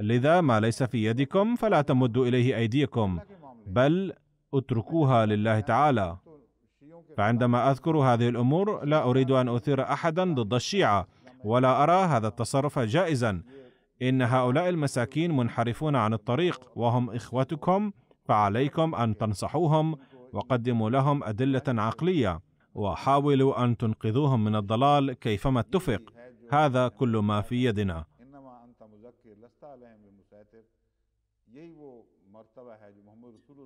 لذا ما ليس في يدكم فلا تمدوا اليه ايديكم بل اتركوها لله تعالى فعندما اذكر هذه الامور لا اريد ان اثير احدا ضد الشيعه ولا ارى هذا التصرف جائزا ان هؤلاء المساكين منحرفون عن الطريق وهم اخوتكم فعليكم ان تنصحوهم وقدموا لهم ادله عقليه وحاولوا ان تنقذوهم من الضلال كيفما اتفق هذا كل ما في يدنا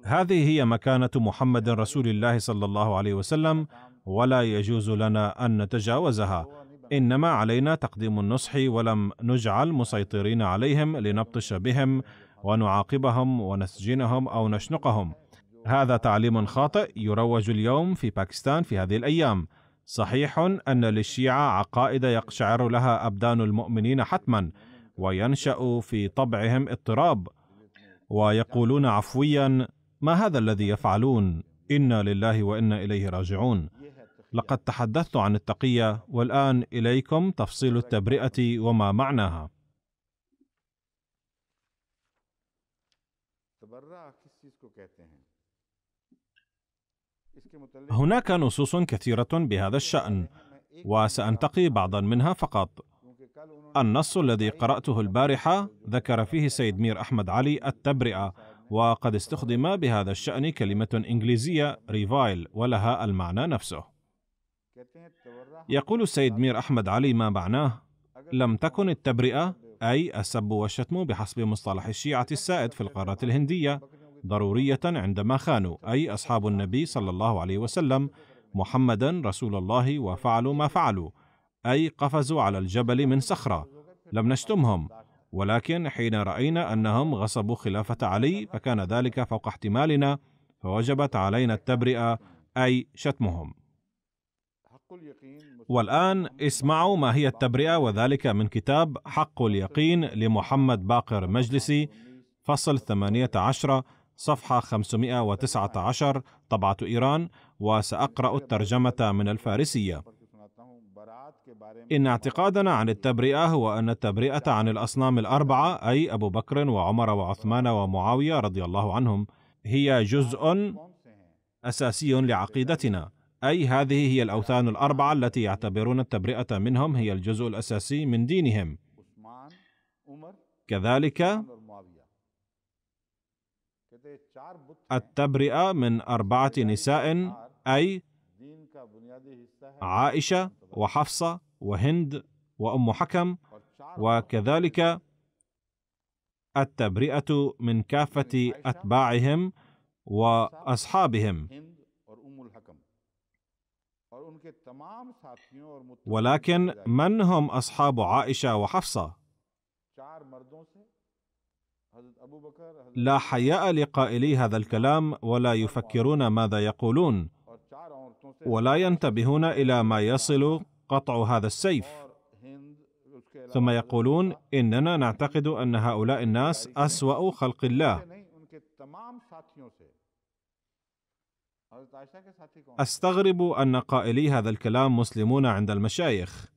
هذه هي مكانه محمد رسول الله صلى الله عليه وسلم ولا يجوز لنا ان نتجاوزها انما علينا تقديم النصح ولم نجعل مسيطرين عليهم لنبطش بهم ونعاقبهم ونسجنهم او نشنقهم هذا تعليم خاطئ يروج اليوم في باكستان في هذه الايام صحيح ان للشيعه عقائد يقشعر لها ابدان المؤمنين حتما وينشا في طبعهم اضطراب ويقولون عفويا ما هذا الذي يفعلون انا لله وانا اليه راجعون لقد تحدثت عن التقية والآن إليكم تفصيل التبرئة وما معناها. هناك نصوص كثيرة بهذا الشأن، وسأنتقي بعضا منها فقط. النص الذي قرأته البارحة ذكر فيه سيد مير أحمد علي التبرئة، وقد استخدم بهذا الشأن كلمة إنجليزية ريفايل ولها المعنى نفسه. يقول السيد مير أحمد علي ما معناه لم تكن التبرئة أي السب والشتم بحسب مصطلح الشيعة السائد في القارة الهندية ضرورية عندما خانوا أي أصحاب النبي صلى الله عليه وسلم محمدا رسول الله وفعلوا ما فعلوا أي قفزوا على الجبل من صخرة لم نشتمهم ولكن حين رأينا أنهم غصبوا خلافة علي فكان ذلك فوق احتمالنا فوجبت علينا التبرئة أي شتمهم والآن اسمعوا ما هي التبرئة وذلك من كتاب حق اليقين لمحمد باقر مجلسي فصل 18 صفحة 519 طبعة إيران وسأقرأ الترجمة من الفارسية إن اعتقادنا عن التبرئة هو أن التبرئة عن الأصنام الأربعة أي أبو بكر وعمر وعثمان ومعاوية رضي الله عنهم هي جزء أساسي لعقيدتنا أي هذه هي الأوثان الأربعة التي يعتبرون التبرئة منهم هي الجزء الأساسي من دينهم كذلك التبرئة من أربعة نساء أي عائشة وحفصة وهند وأم حكم وكذلك التبرئة من كافة أتباعهم وأصحابهم ولكن من هم أصحاب عائشة وحفصة؟ لا حياء لقائلي هذا الكلام ولا يفكرون ماذا يقولون ولا ينتبهون إلى ما يصل قطع هذا السيف ثم يقولون إننا نعتقد أن هؤلاء الناس أسوأ خلق الله استغرب ان قائلي هذا الكلام مسلمون عند المشايخ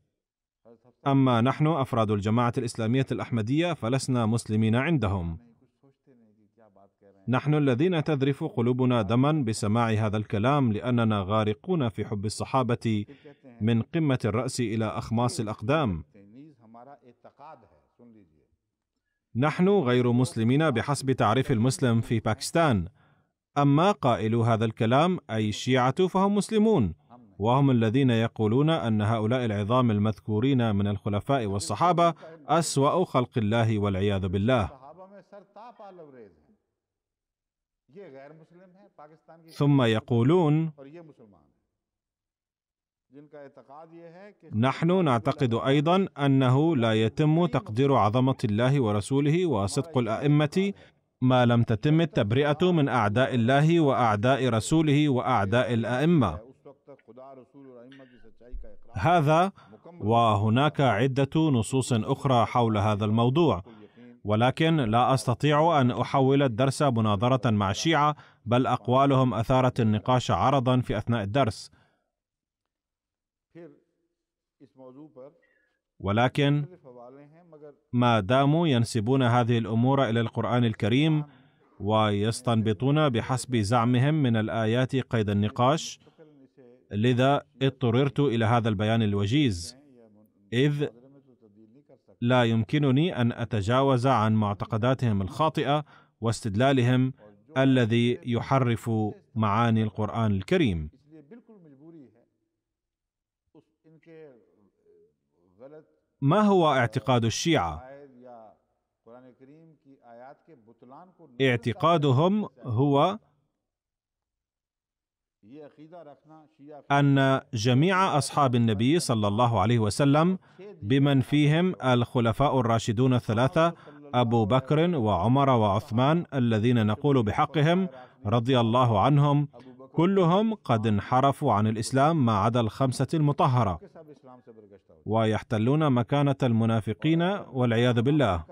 اما نحن افراد الجماعه الاسلاميه الاحمديه فلسنا مسلمين عندهم نحن الذين تذرف قلوبنا دما بسماع هذا الكلام لاننا غارقون في حب الصحابه من قمه الراس الى اخماص الاقدام نحن غير مسلمين بحسب تعريف المسلم في باكستان اما قائلو هذا الكلام اي الشيعه فهم مسلمون وهم الذين يقولون ان هؤلاء العظام المذكورين من الخلفاء والصحابه اسوا خلق الله والعياذ بالله ثم يقولون نحن نعتقد ايضا انه لا يتم تقدير عظمه الله ورسوله وصدق الائمه ما لم تتم التبرئة من أعداء الله وأعداء رسوله وأعداء الأئمة هذا وهناك عدة نصوص أخرى حول هذا الموضوع ولكن لا أستطيع أن أحول الدرس مناظرة مع الشيعة بل أقوالهم أثارت النقاش عرضا في أثناء الدرس ولكن ما داموا ينسبون هذه الامور الى القران الكريم ويستنبطون بحسب زعمهم من الايات قيد النقاش لذا اضطررت الى هذا البيان الوجيز اذ لا يمكنني ان اتجاوز عن معتقداتهم الخاطئه واستدلالهم الذي يحرف معاني القران الكريم ما هو اعتقاد الشيعه اعتقادهم هو ان جميع اصحاب النبي صلى الله عليه وسلم بمن فيهم الخلفاء الراشدون الثلاثه ابو بكر وعمر وعثمان الذين نقول بحقهم رضي الله عنهم كلهم قد انحرفوا عن الاسلام ما عدا الخمسه المطهره ويحتلون مكانه المنافقين والعياذ بالله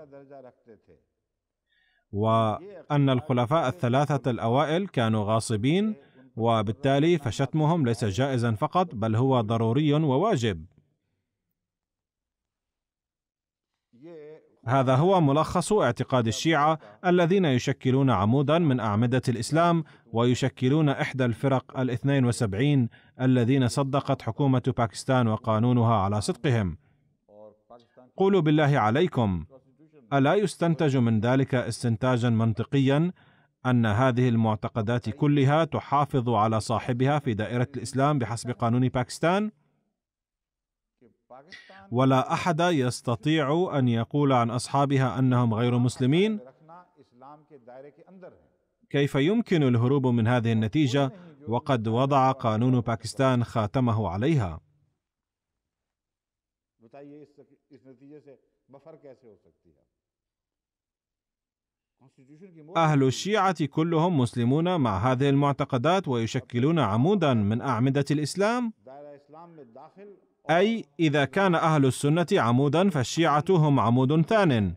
وان الخلفاء الثلاثه الاوائل كانوا غاصبين وبالتالي فشتمهم ليس جائزا فقط بل هو ضروري وواجب هذا هو ملخص اعتقاد الشيعة الذين يشكلون عمودا من أعمدة الإسلام ويشكلون إحدى الفرق الاثنين وسبعين الذين صدقت حكومة باكستان وقانونها على صدقهم قولوا بالله عليكم ألا يستنتج من ذلك استنتاجا منطقيا أن هذه المعتقدات كلها تحافظ على صاحبها في دائرة الإسلام بحسب قانون باكستان؟ ولا احد يستطيع ان يقول عن اصحابها انهم غير مسلمين كيف يمكن الهروب من هذه النتيجه وقد وضع قانون باكستان خاتمه عليها أهل الشيعة كلهم مسلمون مع هذه المعتقدات ويشكلون عمودا من أعمدة الإسلام أي إذا كان أهل السنة عمودا فالشيعة هم عمود ثان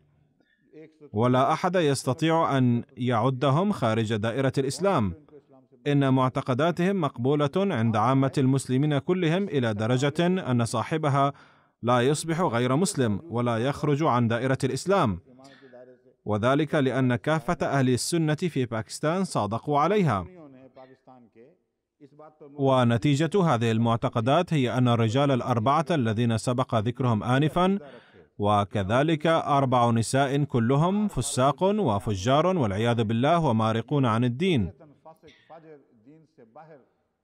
ولا أحد يستطيع أن يعدهم خارج دائرة الإسلام إن معتقداتهم مقبولة عند عامة المسلمين كلهم إلى درجة أن صاحبها لا يصبح غير مسلم ولا يخرج عن دائرة الإسلام وذلك لأن كافة أهل السنة في باكستان صادقوا عليها ونتيجة هذه المعتقدات هي أن الرجال الأربعة الذين سبق ذكرهم آنفا وكذلك أربع نساء كلهم فساق وفجار والعياذ بالله ومارقون عن الدين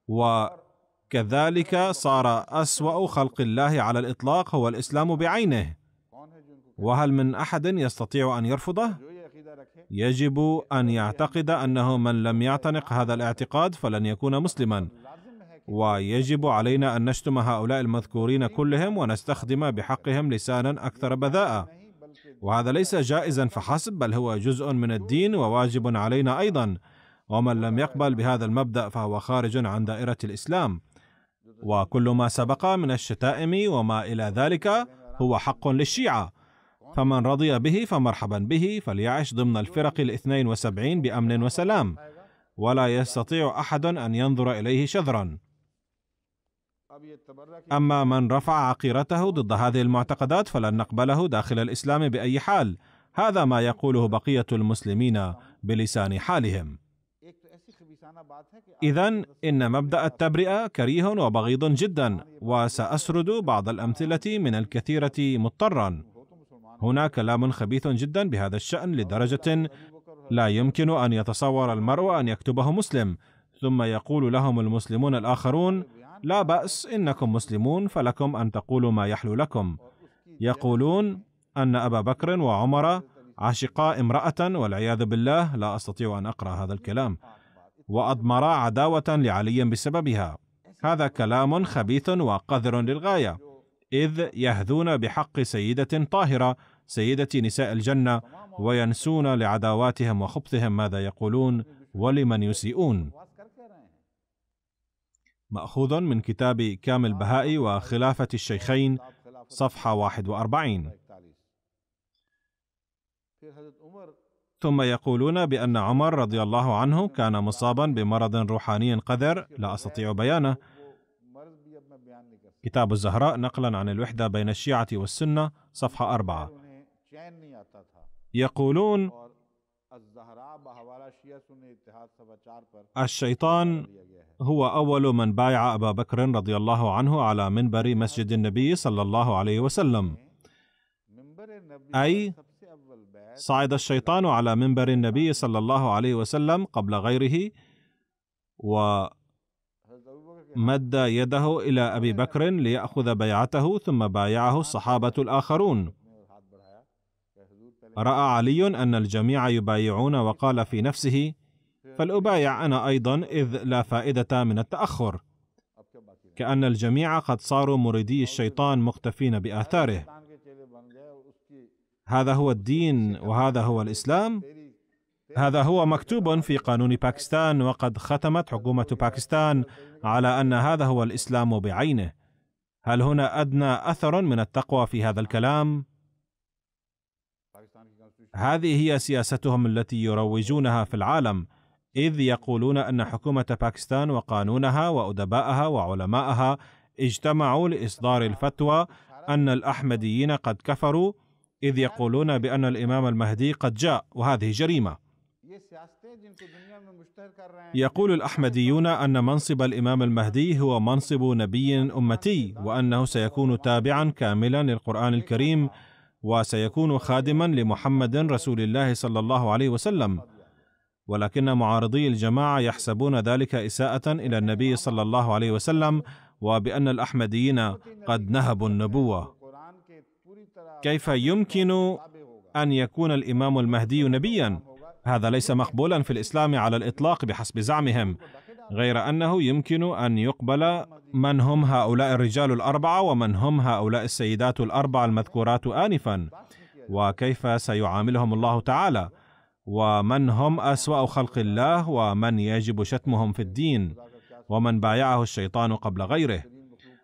وكذلك صار أسوأ خلق الله على الإطلاق هو الإسلام بعينه وهل من أحد يستطيع أن يرفضه؟ يجب ان يعتقد انه من لم يعتنق هذا الاعتقاد فلن يكون مسلما ويجب علينا ان نشتم هؤلاء المذكورين كلهم ونستخدم بحقهم لسانا اكثر بذاءه وهذا ليس جائزا فحسب بل هو جزء من الدين وواجب علينا ايضا ومن لم يقبل بهذا المبدا فهو خارج عن دائره الاسلام وكل ما سبق من الشتائم وما الى ذلك هو حق للشيعه نعم. فمن رضي به فمرحبا به فليعش ضمن الفرق الاثنين وسبعين بأمن وسلام ولا يستطيع أحد أن ينظر إليه شذرا أما من رفع عقيرته ضد هذه المعتقدات فلن نقبله داخل الإسلام بأي حال هذا ما يقوله بقية المسلمين بلسان حالهم إذا إن مبدأ التبرئة كريه وبغيض جدا وسأسرد بعض الأمثلة من الكثيرة مضطرا هنا كلام خبيث جدا بهذا الشأن لدرجة لا يمكن أن يتصور المرء أن يكتبه مسلم ثم يقول لهم المسلمون الآخرون لا بأس إنكم مسلمون فلكم أن تقولوا ما يحلو لكم يقولون أن أبا بكر وعمر عشقا امرأة والعياذ بالله لا أستطيع أن أقرأ هذا الكلام وأضمرا عداوة لعلي بسببها هذا كلام خبيث وقذر للغاية إذ يهذون بحق سيدة طاهرة سيدتي نساء الجنه وينسون لعداواتهم وخبثهم ماذا يقولون ولمن يسيئون ماخوذ من كتاب كامل بهائي وخلافه الشيخين صفحه 41 ثم يقولون بان عمر رضي الله عنه كان مصابا بمرض روحاني قذر لا استطيع بيانه كتاب الزهراء نقلا عن الوحده بين الشيعه والسنه صفحه 4 يقولون الشيطان هو أول من بايع أبا بكر رضي الله عنه على منبر مسجد النبي صلى الله عليه وسلم أي صعد الشيطان على منبر النبي صلى الله عليه وسلم قبل غيره ومد يده إلى أبي بكر ليأخذ بيعته ثم بايعه الصحابة الآخرون راى علي ان الجميع يبايعون وقال في نفسه فلابايع انا ايضا اذ لا فائده من التاخر كان الجميع قد صاروا مريدي الشيطان مختفين باثاره هذا هو الدين وهذا هو الاسلام هذا هو مكتوب في قانون باكستان وقد ختمت حكومه باكستان على ان هذا هو الاسلام بعينه هل هنا ادنى اثر من التقوى في هذا الكلام هذه هي سياستهم التي يروجونها في العالم اذ يقولون ان حكومه باكستان وقانونها وادبائها وعلمائها اجتمعوا لاصدار الفتوى ان الاحمديين قد كفروا اذ يقولون بان الامام المهدي قد جاء وهذه جريمه يقول الاحمديون ان منصب الامام المهدي هو منصب نبي امتي وانه سيكون تابعا كاملا للقران الكريم وسيكون خادما لمحمد رسول الله صلى الله عليه وسلم ولكن معارضي الجماعه يحسبون ذلك اساءه الى النبي صلى الله عليه وسلم وبان الاحمديين قد نهبوا النبوه كيف يمكن ان يكون الامام المهدي نبيا هذا ليس مقبولا في الاسلام على الاطلاق بحسب زعمهم غير انه يمكن ان يقبل من هم هؤلاء الرجال الاربعه ومن هم هؤلاء السيدات الاربعه المذكورات انفا وكيف سيعاملهم الله تعالى ومن هم اسوا خلق الله ومن يجب شتمهم في الدين ومن بايعه الشيطان قبل غيره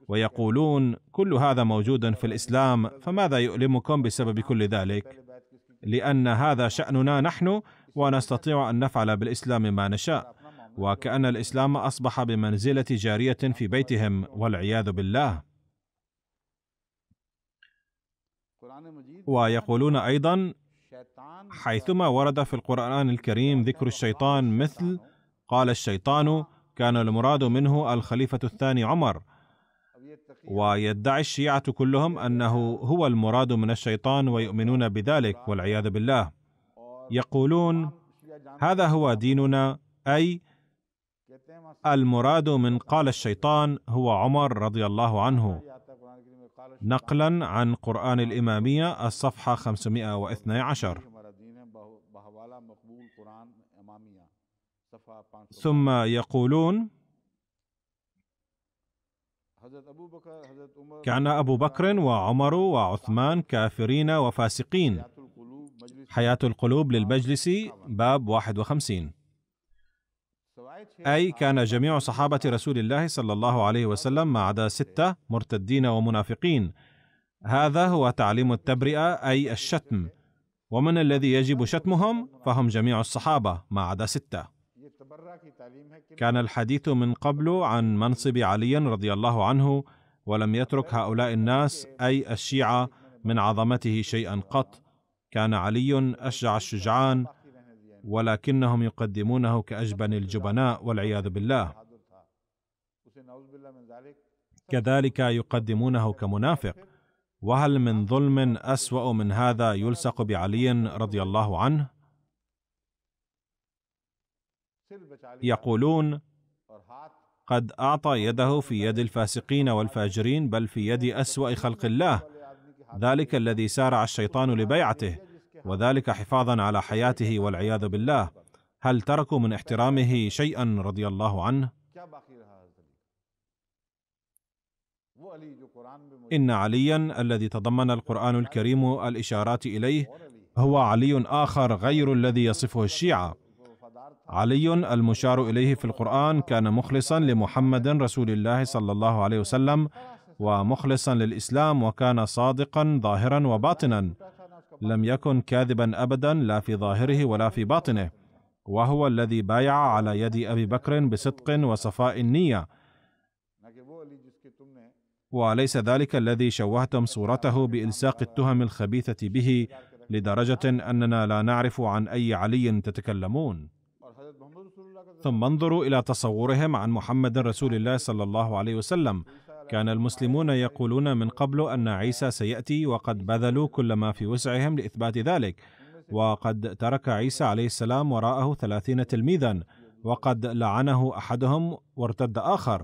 ويقولون كل هذا موجود في الاسلام فماذا يؤلمكم بسبب كل ذلك لان هذا شاننا نحن ونستطيع ان نفعل بالاسلام ما نشاء وكأن الإسلام أصبح بمنزلة جارية في بيتهم والعياذ بالله. ويقولون أيضا حيثما ورد في القرآن الكريم ذكر الشيطان مثل قال الشيطان كان المراد منه الخليفة الثاني عمر ويدعي الشيعة كلهم أنه هو المراد من الشيطان ويؤمنون بذلك والعياذ بالله يقولون هذا هو ديننا أي المراد من قال الشيطان هو عمر رضي الله عنه نقلا عن قرآن الإمامية الصفحة 512 ثم يقولون كان أبو بكر وعمر وعثمان كافرين وفاسقين حياة القلوب للمجلس باب 51 أي كان جميع صحابة رسول الله صلى الله عليه وسلم ما عدا ستة مرتدين ومنافقين هذا هو تعليم التبرئة أي الشتم ومن الذي يجب شتمهم فهم جميع الصحابة ما عدا ستة كان الحديث من قبل عن منصب علي رضي الله عنه ولم يترك هؤلاء الناس أي الشيعة من عظمته شيئا قط كان علي أشجع الشجعان ولكنهم يقدمونه كأجبن الجبناء والعياذ بالله كذلك يقدمونه كمنافق وهل من ظلم أسوأ من هذا يلصق بعلي رضي الله عنه يقولون قد اعطى يده في يد الفاسقين والفاجرين بل في يد اسوا خلق الله ذلك الذي سارع الشيطان لبيعته وذلك حفاظا على حياته والعياذ بالله هل تركوا من احترامه شيئا رضي الله عنه ان عليا الذي تضمن القران الكريم الاشارات اليه هو علي اخر غير الذي يصفه الشيعه علي المشار اليه في القران كان مخلصا لمحمد رسول الله صلى الله عليه وسلم ومخلصا للاسلام وكان صادقا ظاهرا وباطنا لم يكن كاذبا ابدا لا في ظاهره ولا في باطنه وهو الذي بايع على يد ابي بكر بصدق وصفاء النيه وليس ذلك الذي شوهتم صورته بالصاق التهم الخبيثه به لدرجه اننا لا نعرف عن اي علي تتكلمون ثم انظروا الى تصورهم عن محمد رسول الله صلى الله عليه وسلم كان المسلمون يقولون من قبل ان عيسى سياتي وقد بذلوا كل ما في وسعهم لاثبات ذلك وقد ترك عيسى عليه السلام وراءه ثلاثين تلميذا وقد لعنه احدهم وارتد اخر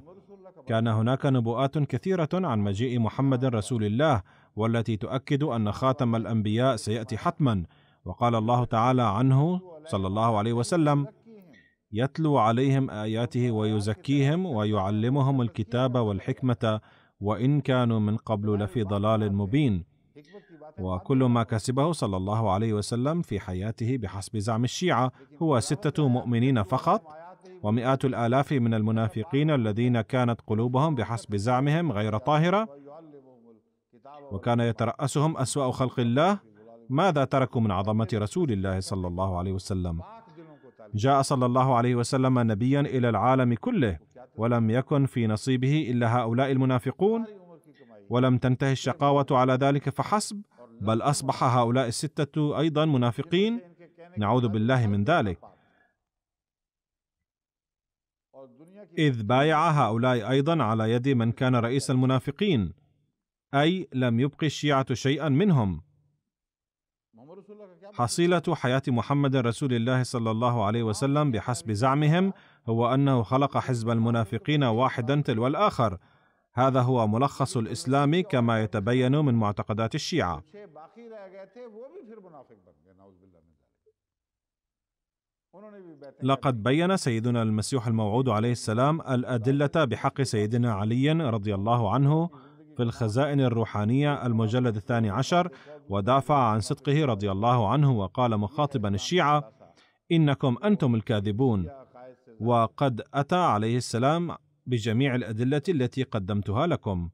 كان هناك نبوءات كثيره عن مجيء محمد رسول الله والتي تؤكد ان خاتم الانبياء سياتي حتما وقال الله تعالى عنه صلى الله عليه وسلم يتلو عليهم اياته ويزكيهم ويعلمهم الكتاب والحكمه وان كانوا من قبل لفي ضلال مبين وكل ما كسبه صلى الله عليه وسلم في حياته بحسب زعم الشيعه هو سته مؤمنين فقط ومئات الالاف من المنافقين الذين كانت قلوبهم بحسب زعمهم غير طاهره وكان يتراسهم اسوا خلق الله ماذا تركوا من عظمه رسول الله صلى الله عليه وسلم جاء صلى الله عليه وسلم نبيا الى العالم كله ولم يكن في نصيبه الا هؤلاء المنافقون ولم تنتهي الشقاوه على ذلك فحسب بل اصبح هؤلاء السته ايضا منافقين نعوذ بالله من ذلك اذ بايع هؤلاء ايضا على يد من كان رئيس المنافقين اي لم يبق الشيعه شيئا منهم حصيلة حياة محمد رسول الله صلى الله عليه وسلم بحسب زعمهم هو أنه خلق حزب المنافقين واحدا تلو الآخر هذا هو ملخص الإسلام كما يتبين من معتقدات الشيعة لقد بين سيدنا المسيح الموعود عليه السلام الأدلة بحق سيدنا علي رضي الله عنه في الخزائن الروحانية المجلد الثاني عشر ودافع عن صدقه رضي الله عنه وقال مخاطبا الشيعة إنكم أنتم الكاذبون وقد أتى عليه السلام بجميع الأدلة التي قدمتها لكم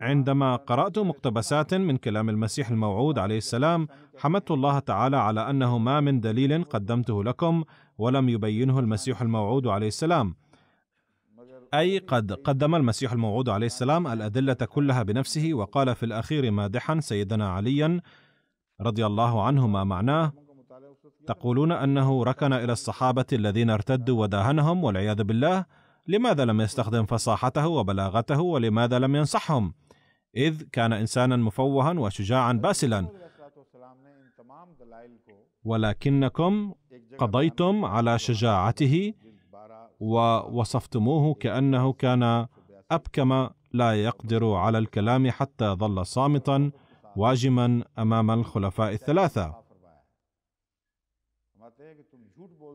عندما قرأت مقتبسات من كلام المسيح الموعود عليه السلام حمدت الله تعالى على أنه ما من دليل قدمته لكم ولم يبينه المسيح الموعود عليه السلام أي قد قدم المسيح الموعود عليه السلام الأدلة كلها بنفسه وقال في الأخير مادحا سيدنا عليا رضي الله عنه ما معناه تقولون أنه ركن إلى الصحابة الذين ارتدوا وداهنهم والعياذ بالله لماذا لم يستخدم فصاحته وبلاغته ولماذا لم ينصحهم إذ كان إنسانا مفوها وشجاعا باسلا ولكنكم قضيتم على شجاعته ووصفتموه كانه كان ابكم لا يقدر على الكلام حتى ظل صامتا واجما امام الخلفاء الثلاثه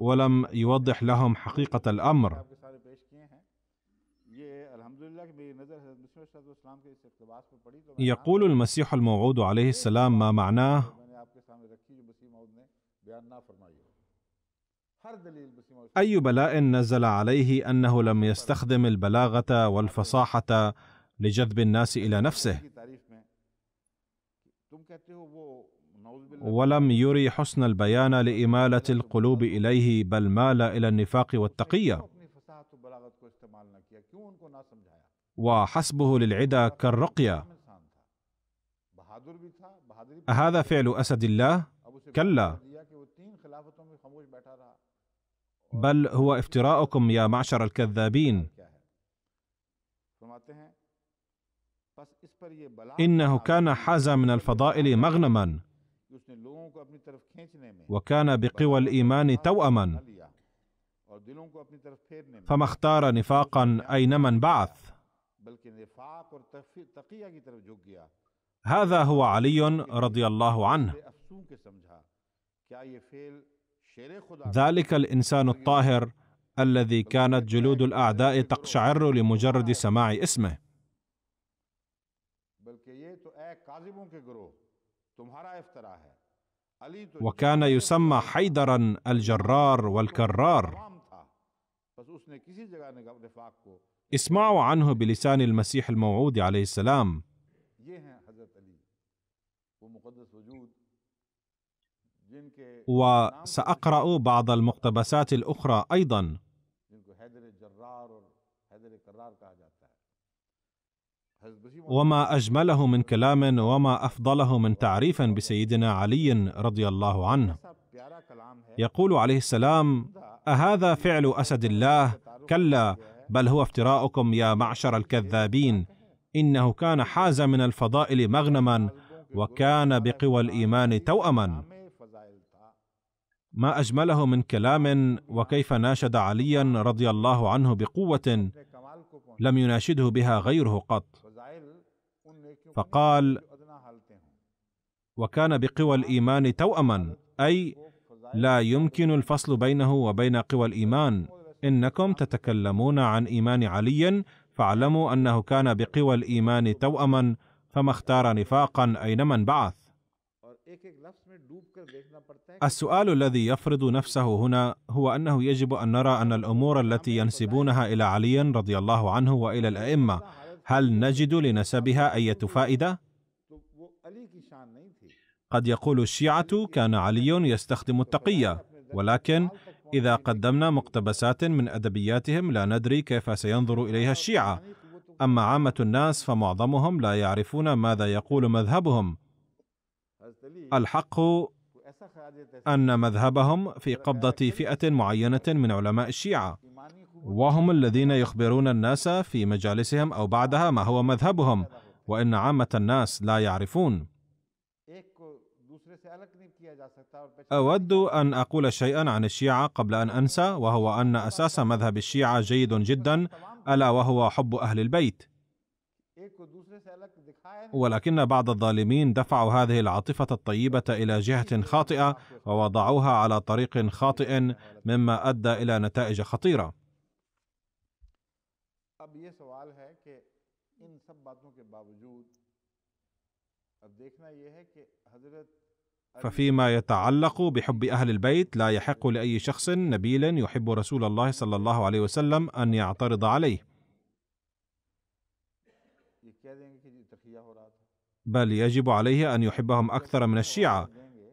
ولم يوضح لهم حقيقه الامر يقول المسيح الموعود عليه السلام ما معناه أي بلاء نزل عليه أنه لم يستخدم البلاغة والفصاحة لجذب الناس إلى نفسه ولم يري حسن البيان لإمالة القلوب إليه بل مال إلى النفاق والتقية وحسبه للعدى كالرقية أهذا فعل أسد الله؟ كلا بل هو افتراؤكم يا معشر الكذابين انه كان حاز من الفضائل مغنما وكان بقوى الايمان توأما فما اختار نفاقا اينما انبعث هذا هو علي رضي الله عنه ذلك الانسان الطاهر الذي كانت جلود الاعداء تقشعر لمجرد سماع اسمه وكان يسمى حيدرا الجرار والكرار اسمعوا عنه بلسان المسيح الموعود عليه السلام وساقرا بعض المقتبسات الاخرى ايضا وما اجمله من كلام وما افضله من تعريف بسيدنا علي رضي الله عنه يقول عليه السلام اهذا فعل اسد الله كلا بل هو افتراؤكم يا معشر الكذابين انه كان حاز من الفضائل مغنما وكان بقوى الايمان توأما ما اجمله من كلام وكيف ناشد عليا رضي الله عنه بقوه لم يناشده بها غيره قط فقال وكان بقوى الايمان توأما اي لا يمكن الفصل بينه وبين قوى الايمان انكم تتكلمون عن ايمان علي فاعلموا انه كان بقوى الايمان توأما فما اختار نفاقا اينما انبعث السؤال الذي يفرض نفسه هنا هو انه يجب ان نرى ان الامور التي ينسبونها الى علي رضي الله عنه والى الائمه هل نجد لنسبها اية فائدة؟ قد يقول الشيعة كان علي يستخدم التقية، ولكن إذا قدمنا مقتبسات من أدبياتهم لا ندري كيف سينظر إليها الشيعة، أما عامة الناس فمعظمهم لا يعرفون ماذا يقول مذهبهم، الحق ان مذهبهم في قبضه فئه معينه من علماء الشيعه وهم الذين يخبرون الناس في مجالسهم او بعدها ما هو مذهبهم وان عامه الناس لا يعرفون اود ان اقول شيئا عن الشيعه قبل ان انسى وهو ان اساس مذهب الشيعه جيد جدا الا وهو حب اهل البيت ولكن بعض الظالمين دفعوا هذه العاطفة الطيبة إلى جهة خاطئة ووضعوها على طريق خاطئ مما أدى إلى نتائج خطيرة. ففيما يتعلق بحب أهل البيت لا يحق لأي شخص نبيل يحب رسول الله صلى الله عليه وسلم أن يعترض عليه. بل يجب عليه ان يحبهم اكثر من الشيعه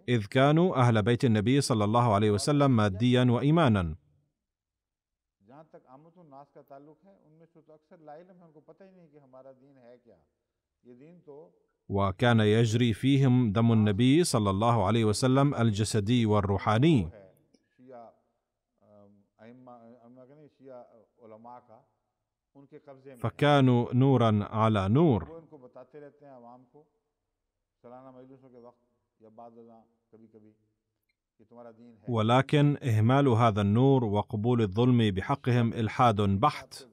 اذ كانوا اهل بيت النبي صلى الله عليه وسلم ماديا وايمانا وكان يجري فيهم دم النبي صلى الله عليه وسلم الجسدي والروحاني فكانوا نورا على نور बताते रहते हैं आवाम को सालाना मजलिसों के वक्त या बाद کبھی کبھی ولكن إهمال هذا النور وقبول الظلم بحقهم إلحاد بحت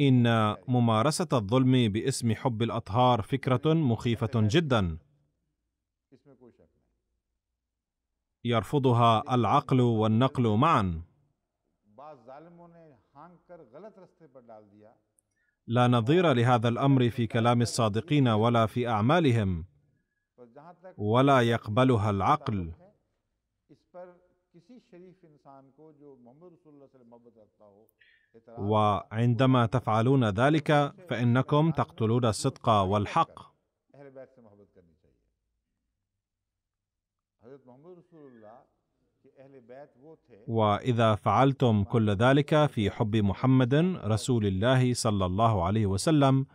إن ممارسة الظلم باسم حب الأطهار فكرة مخيفة جدا يرفضها العقل والنقل معا لا نظير لهذا الامر في كلام الصادقين ولا في اعمالهم ولا يقبلها العقل وعندما تفعلون ذلك فانكم تقتلون الصدق والحق واذا فعلتم كل ذلك في حب محمد رسول الله صلى الله عليه وسلم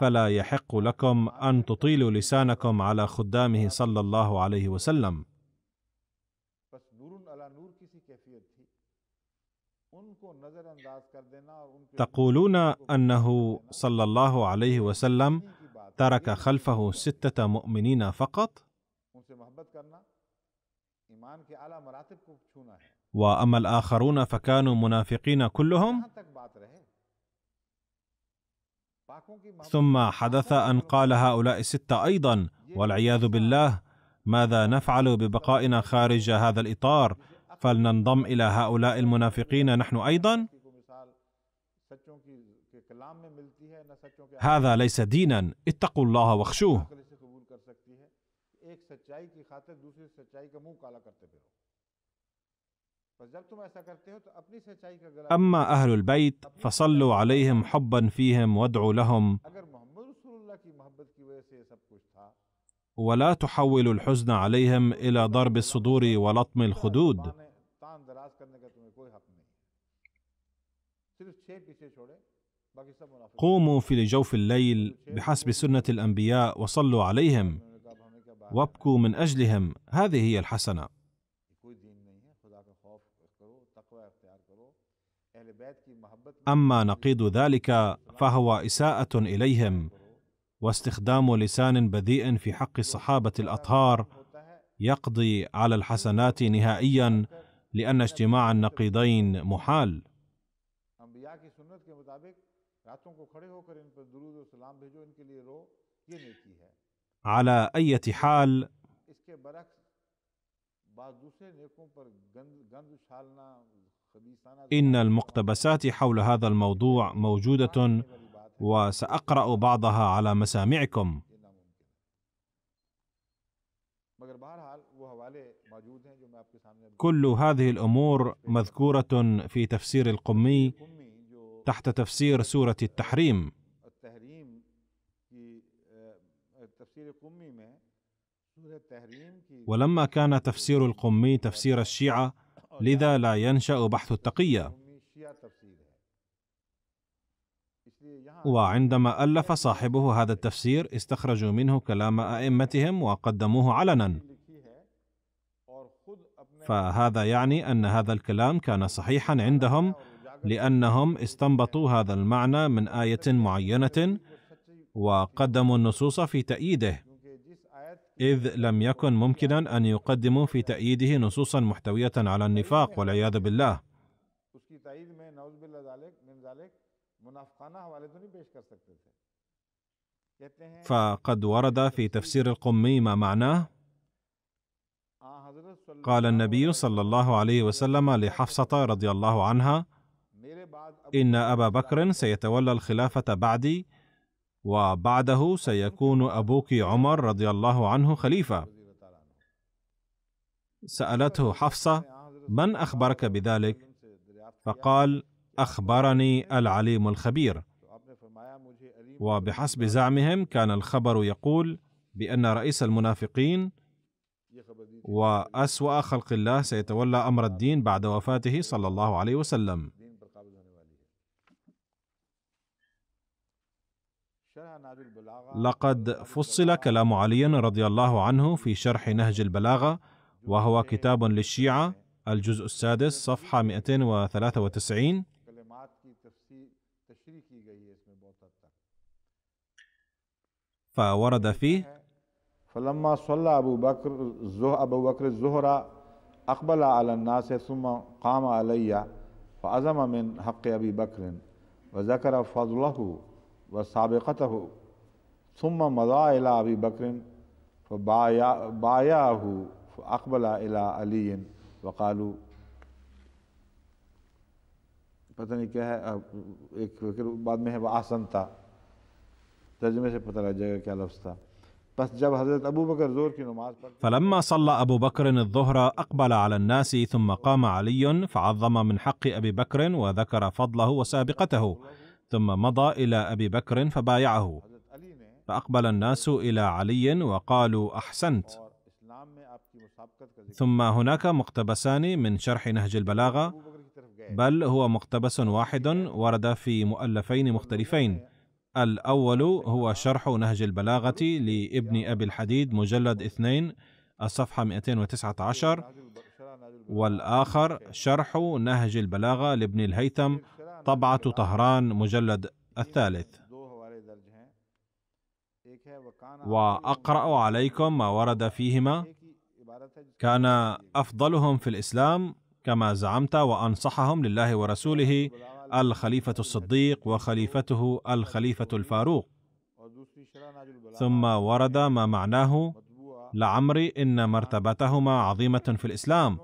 فلا يحق لكم ان تطيلوا لسانكم على خدامه صلى الله عليه وسلم تقولون انه صلى الله عليه وسلم ترك خلفه سته مؤمنين فقط واما الاخرون فكانوا منافقين كلهم ثم حدث ان قال هؤلاء السته ايضا والعياذ بالله ماذا نفعل ببقائنا خارج هذا الاطار فلننضم الى هؤلاء المنافقين نحن ايضا هذا ليس دينا اتقوا الله واخشوه جب تم ایسا کرتے ہو تو اپنی سچائی کا फिरो أما أهل البيت فصلوا عليهم حبا فيهم وادعوا لهم ولا تحولوا الحزن عليهم إلى ضرب الصدور ولطم الخدود قوموا في جوف الليل بحسب سنة الأنبياء وصلوا عليهم وابكوا من أجلهم هذه هي الحسنة أما نقيض ذلك فهو إساءة إليهم واستخدام لسان بذيء في حق الصحابة الأطهار يقضي على الحسنات نهائيا لأن اجتماع النقيضين محال على أي حال إن المقتبسات حول هذا الموضوع موجودة وسأقرأ بعضها على مسامعكم كل هذه الأمور مذكورة في تفسير القمي تحت تفسير سورة التحريم ولما كان تفسير القمي تفسير الشيعة لذا لا ينشأ بحث التقية وعندما ألف صاحبه هذا التفسير استخرجوا منه كلام أئمتهم وقدموه علنا فهذا يعني أن هذا الكلام كان صحيحا عندهم لأنهم استنبطوا هذا المعنى من آية معينة وقدموا النصوص في تأييده إذ لم يكن ممكنا أن يقدموا في تأييده نصوصا محتوية على النفاق والعياذ بالله فقد ورد في تفسير القمي ما معناه قال النبي صلى الله عليه وسلم لحفصة رضي الله عنها إن أبا بكر سيتولى الخلافة بعدي وبعده سيكون أبوك عمر رضي الله عنه خليفة سألته حفصة من أخبرك بذلك؟ فقال أخبرني العليم الخبير وبحسب زعمهم كان الخبر يقول بأن رئيس المنافقين وأسوأ خلق الله سيتولى أمر الدين بعد وفاته صلى الله عليه وسلم لقد فصل كلام علي رضي الله عنه في شرح نهج البلاغة وهو كتاب للشيعة الجزء السادس صفحة 293 فورد فيه فلما صلى أبو بكر أبو بكر الزهرة أقبل على الناس ثم قام علي فعظم من حق أبي بكر وذكر فضله وسابقته ثم مضى إلى أبي بكر فبايعه فأقبل إلى علي وقالوا پتہ نہیں کیا ہے ایک فکر بعد میں ہے وہ آسن تھا ترجمے سے پتہ لگ جائے گا کیا لفظ تھا بس جب حضرت ابو بکر زور کی نماز پر فلما صلى ابو بکر الظهر اقبل على الناس ثم قام علي فعظم من حق ابي بكر وذكر فضله وسابقته ثم مضى الى ابي بكر فبايعه فأقبل الناس إلى علي وقالوا أحسنت ثم هناك مقتبسان من شرح نهج البلاغة بل هو مقتبس واحد ورد في مؤلفين مختلفين الأول هو شرح نهج البلاغة لابن أبي الحديد مجلد اثنين الصفحة 219 والآخر شرح نهج البلاغة لابن الهيثم طبعة طهران مجلد الثالث واقرا عليكم ما ورد فيهما كان افضلهم في الاسلام كما زعمت وانصحهم لله ورسوله الخليفه الصديق وخليفته الخليفه الفاروق ثم ورد ما معناه لعمري ان مرتبتهما عظيمه في الاسلام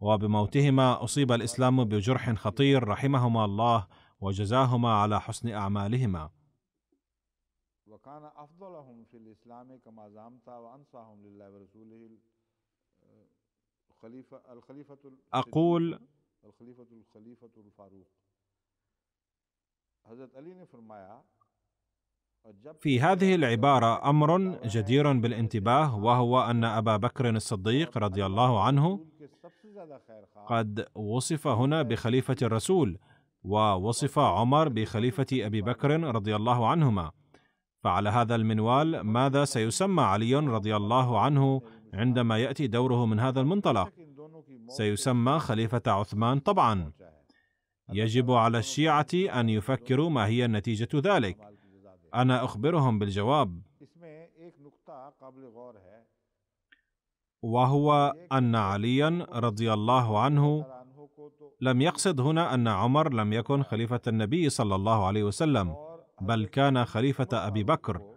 وبموتهما اصيب الاسلام بجرح خطير رحمهما الله وجزاهما على حسن اعمالهما كان أفضلهم في الإسلام كما زعمت وأنصاهم لله ورسوله الخليفة الخليفة أقول الخليفة الخليفة الفاروق حضرت علي نے فرمایا في هذه العبارة أمر جدير بالانتباه وهو أن أبا بكر الصديق رضي الله عنه قد وصف هنا بخليفة الرسول ووصف عمر بخليفة أبي بكر رضي الله عنهما فعلى هذا المنوال ماذا سيسمى علي رضي الله عنه عندما ياتي دوره من هذا المنطلق سيسمى خليفه عثمان طبعا يجب على الشيعه ان يفكروا ما هي نتيجه ذلك انا اخبرهم بالجواب وهو ان عليا رضي الله عنه لم يقصد هنا ان عمر لم يكن خليفه النبي صلى الله عليه وسلم بل كان خليفة أبي بكر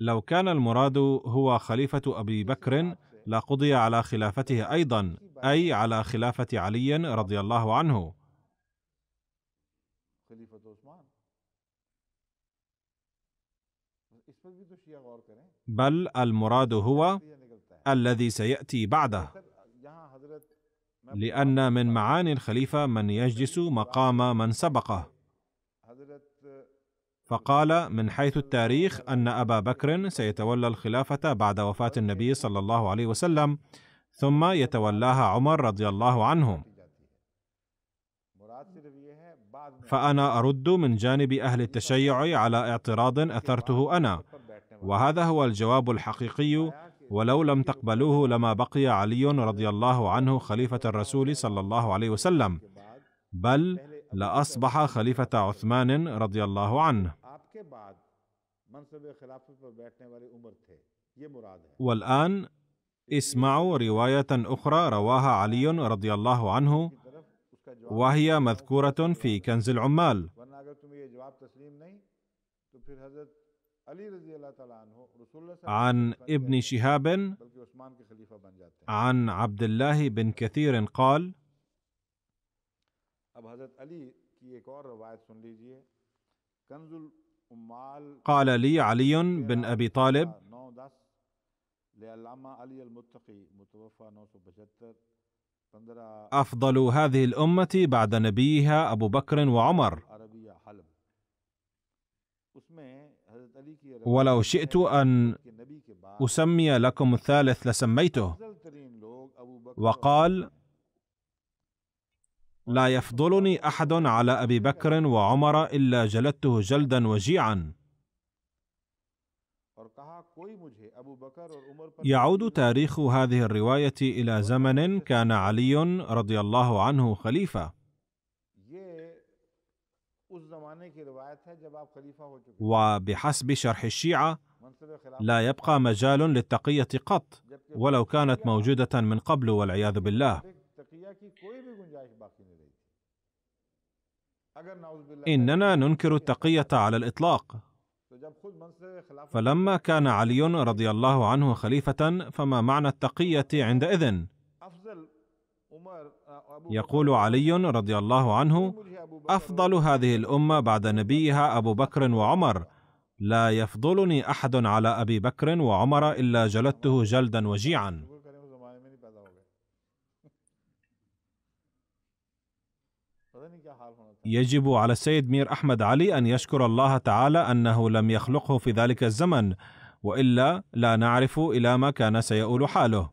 لو كان المراد هو خليفة أبي بكر لقضي على خلافته أيضا أي على خلافة علي رضي الله عنه بل المراد هو الذي سيأتي بعده لأن من معاني الخليفة من يجلس مقام من سبقه فقال من حيث التاريخ أن أبا بكر سيتولى الخلافة بعد وفاة النبي صلى الله عليه وسلم ثم يتولاها عمر رضي الله عنه فأنا أرد من جانب أهل التشيع على اعتراض أثرته أنا وهذا هو الجواب الحقيقي ولو لم تقبلوه لما بقي علي رضي الله عنه خليفه الرسول صلى الله عليه وسلم بل لاصبح خليفه عثمان رضي الله عنه والان اسمعوا روايه اخرى رواها علي رضي الله عنه وهي مذكوره في كنز العمال عن ابن شهاب عن عبد الله بن كثير قال قال لي علي بن ابي طالب افضل هذه الامه بعد نبيها ابو بكر وعمر ولو شئت ان اسمي لكم الثالث لسميته وقال لا يفضلني احد على ابي بكر وعمر الا جلدته جلدا وجيعا يعود تاريخ هذه الروايه الى زمن كان علي رضي الله عنه خليفه وبحسب شرح الشيعة لا يبقى مجال للتقية قط ولو كانت موجودة من قبل والعياذ بالله إننا ننكر التقية على الإطلاق فلما كان علي رضي الله عنه خليفة فما معنى التقية عندئذ؟ يقول علي رضي الله عنه افضل هذه الامه بعد نبيها ابو بكر وعمر لا يفضلني احد على ابي بكر وعمر الا جلدته جلدا وجيعا يجب على السيد مير احمد علي ان يشكر الله تعالى انه لم يخلقه في ذلك الزمن والا لا نعرف الى ما كان سيؤول حاله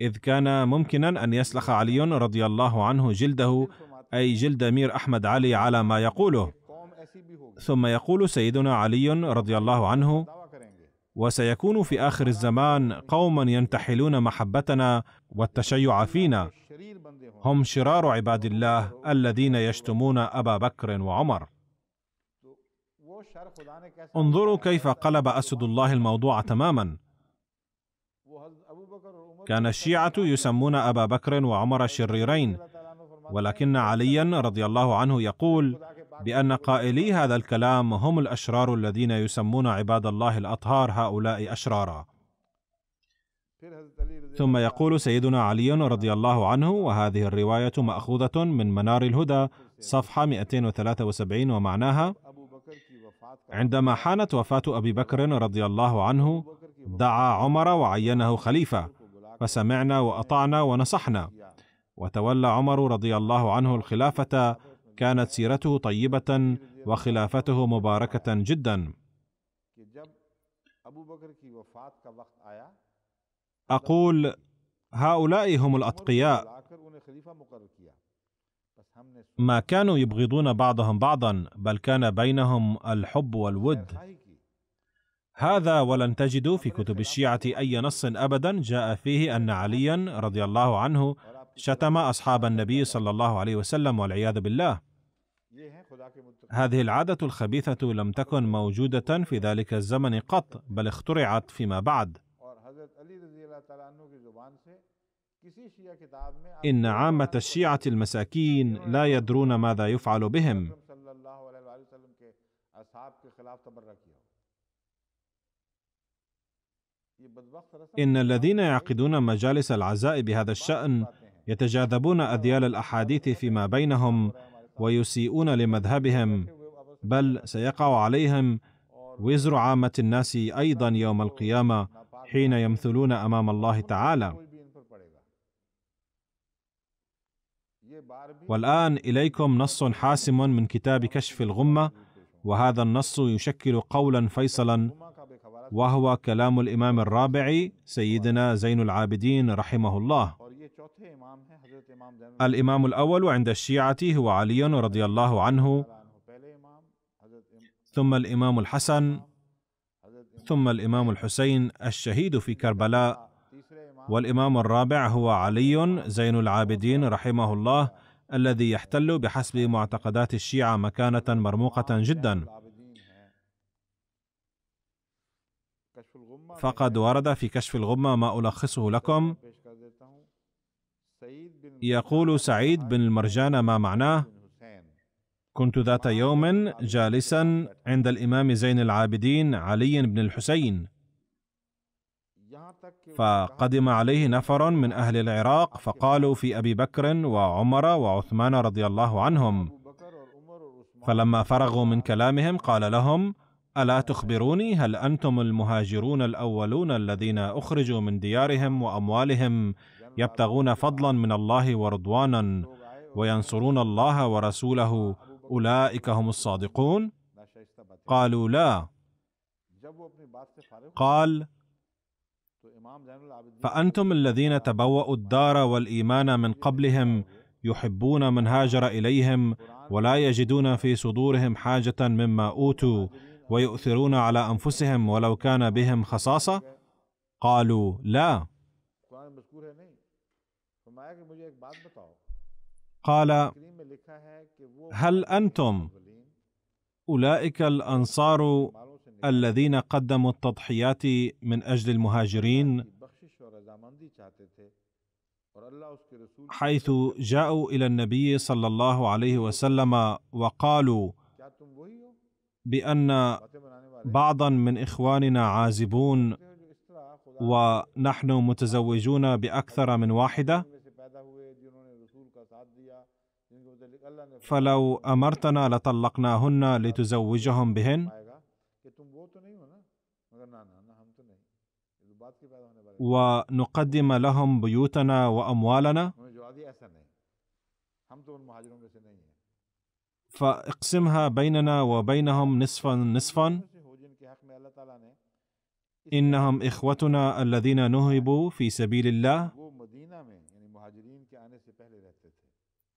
اذ كان ممكنا ان يسلخ علي رضي الله عنه جلده أي جلد أمير أحمد علي على ما يقوله ثم يقول سيدنا علي رضي الله عنه وسيكون في آخر الزمان قوما ينتحلون محبتنا والتشيع فينا هم شرار عباد الله الذين يشتمون أبا بكر وعمر انظروا كيف قلب أسد الله الموضوع تماما كان الشيعة يسمون أبا بكر وعمر شريرين ولكن عليا رضي الله عنه يقول بان قائلي هذا الكلام هم الاشرار الذين يسمون عباد الله الاطهار هؤلاء اشرارا ثم يقول سيدنا علي رضي الله عنه وهذه الروايه ماخوذه من منار الهدى صفحه 273 ومعناها عندما حانت وفاه ابي بكر رضي الله عنه دعا عمر وعينه خليفه فسمعنا واطعنا ونصحنا وتولى عمر رضي الله عنه الخلافه كانت سيرته طيبه وخلافته مباركه جدا اقول هؤلاء هم الاتقياء ما كانوا يبغضون بعضهم بعضا بل كان بينهم الحب والود هذا ولن تجدوا في كتب الشيعه اي نص ابدا جاء فيه ان عليا رضي الله عنه شتم اصحاب النبي صلى الله عليه وسلم والعياذ بالله هذه العاده الخبيثه لم تكن موجوده في ذلك الزمن قط بل اخترعت فيما بعد ان عامه الشيعه المساكين لا يدرون ماذا يفعل بهم ان الذين يعقدون مجالس العزاء بهذا الشان يتجاذبون اذيال الاحاديث فيما بينهم ويسيئون لمذهبهم بل سيقع عليهم وزر عامه الناس ايضا يوم القيامه حين يمثلون امام الله تعالى والان اليكم نص حاسم من كتاب كشف الغمه وهذا النص يشكل قولا فيصلا وهو كلام الامام الرابع سيدنا زين العابدين رحمه الله الإمام الأول عند الشيعة هو علي رضي الله عنه ثم الإمام الحسن ثم الإمام الحسين الشهيد في كربلاء آه، والإمام الرابع هو علي زين العابدين رحمه الله الذي يحتل بحسب معتقدات الشيعة مكانة مرموقة آه، جدا فقد ورد في كشف الغمة ما ألخصه لكم يقول سعيد بن المرجان ما معناه كنت ذات آه، يوم جالسا عند الامام زين العابدين علي بن الحسين فقدم عليه نفر من اهل العراق فقالوا في ابي بكر وعمر وعثمان رضي الله عنهم فلما فرغوا من آه. كلامهم قال لهم الا آه. تخبروني هل انتم المهاجرون الاولون الذين اخرجوا من ديارهم واموالهم يبتغون فضلا من الله ورضوانا وينصرون الله ورسوله اولئك هم الصادقون قالوا لا قال فانتم الذين تبوأوا الدار والايمان من قبلهم يحبون من هاجر اليهم ولا يجدون في صدورهم حاجه مما اوتوا ويؤثرون على انفسهم ولو كان بهم خصاصه قالوا لا قال هل انتم اولئك الانصار الذين قدموا التضحيات من اجل المهاجرين حيث جاءوا الى النبي صلى الله عليه وسلم وقالوا بان بعضا من اخواننا عازبون ونحن متزوجون باكثر من واحده فلو امرتنا لطلقناهن لتزوجهم بهن ونقدم لهم بيوتنا واموالنا فاقسمها بيننا وبينهم نصفا نصفا انهم اخوتنا الذين نهبوا في سبيل الله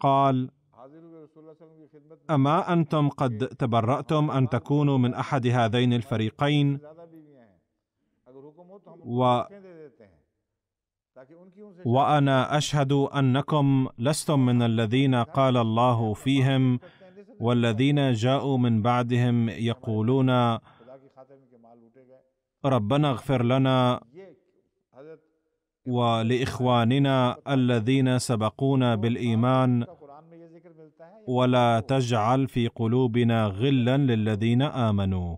قال اما انتم قد تبراتم ان تكونوا من احد هذين الفريقين و وانا اشهد انكم لستم من الذين قال الله فيهم والذين جاءوا من بعدهم يقولون ربنا اغفر لنا ولاخواننا الذين سبقونا بالايمان ولا تجعل في قلوبنا غلا للذين امنوا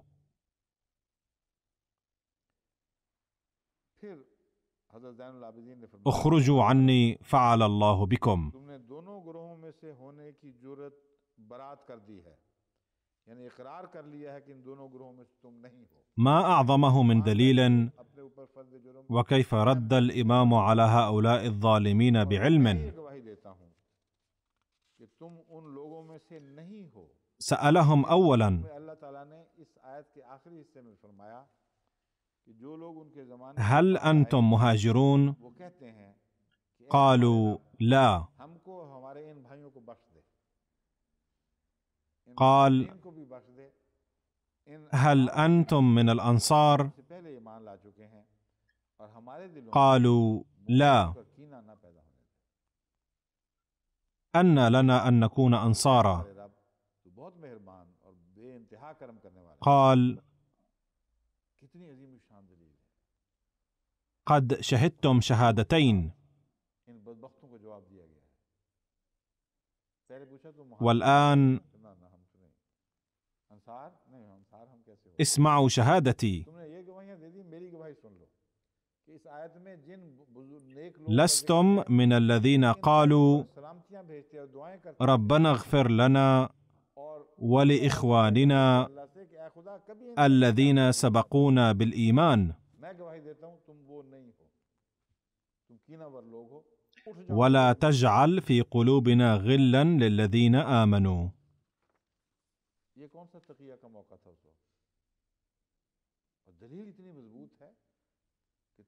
اخرجوا عني فعل الله بكم ما اعظمه من دليل وكيف رد الامام على هؤلاء الظالمين بعلم سالهم اولا هل انتم مهاجرون قالوا لا قال هل انتم من الانصار قالوا لا ان لنا ان نكون انصارا قال قد شهدتم شهادتين والان اسمعوا شهادتي لستم من الذين قالوا ربنا اغفر لنا ولاخواننا الذين سبقونا بالايمان ولا تجعل في قلوبنا غلا للذين امنوا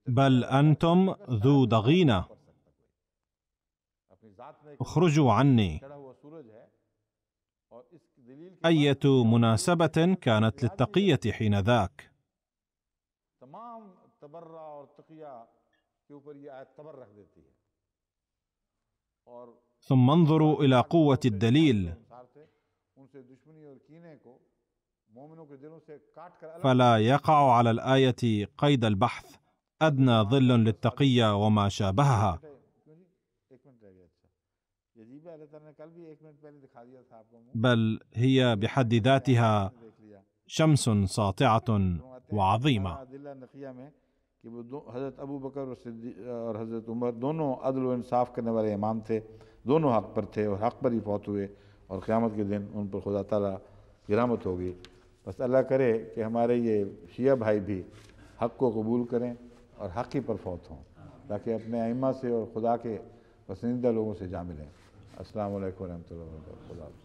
بل انتم ذو ضغينه اخرجوا عني ايه مناسبه كانت للتقيه حين ذاك ثم انظروا الى قوه الدليل فلا يقع على الايه قيد البحث ادنى ظل للتقيه وما شابهها بل هي بحد ذاتها شمس ساطعه وعظيمه حضرت ابو بکر اور حضرت عمر دونوں عدل و انصاف کرنے والے امام تھے دونوں حق پر تھے اور حق پر ہی فوت ہوئے اور قیامت کے دن ان پر خدا تعالیٰ ہوگی بس اللہ کرے کہ ہمارے یہ شیعہ بھائی بھی حق کو قبول کریں اور حق ہی پر فوت ہوں تاکہ اپنے ائمہ سے اور خدا کے پسندیدہ لوگوں سے جا ملیں السلام علیکم ورحمۃ اللہ وبرکاتہ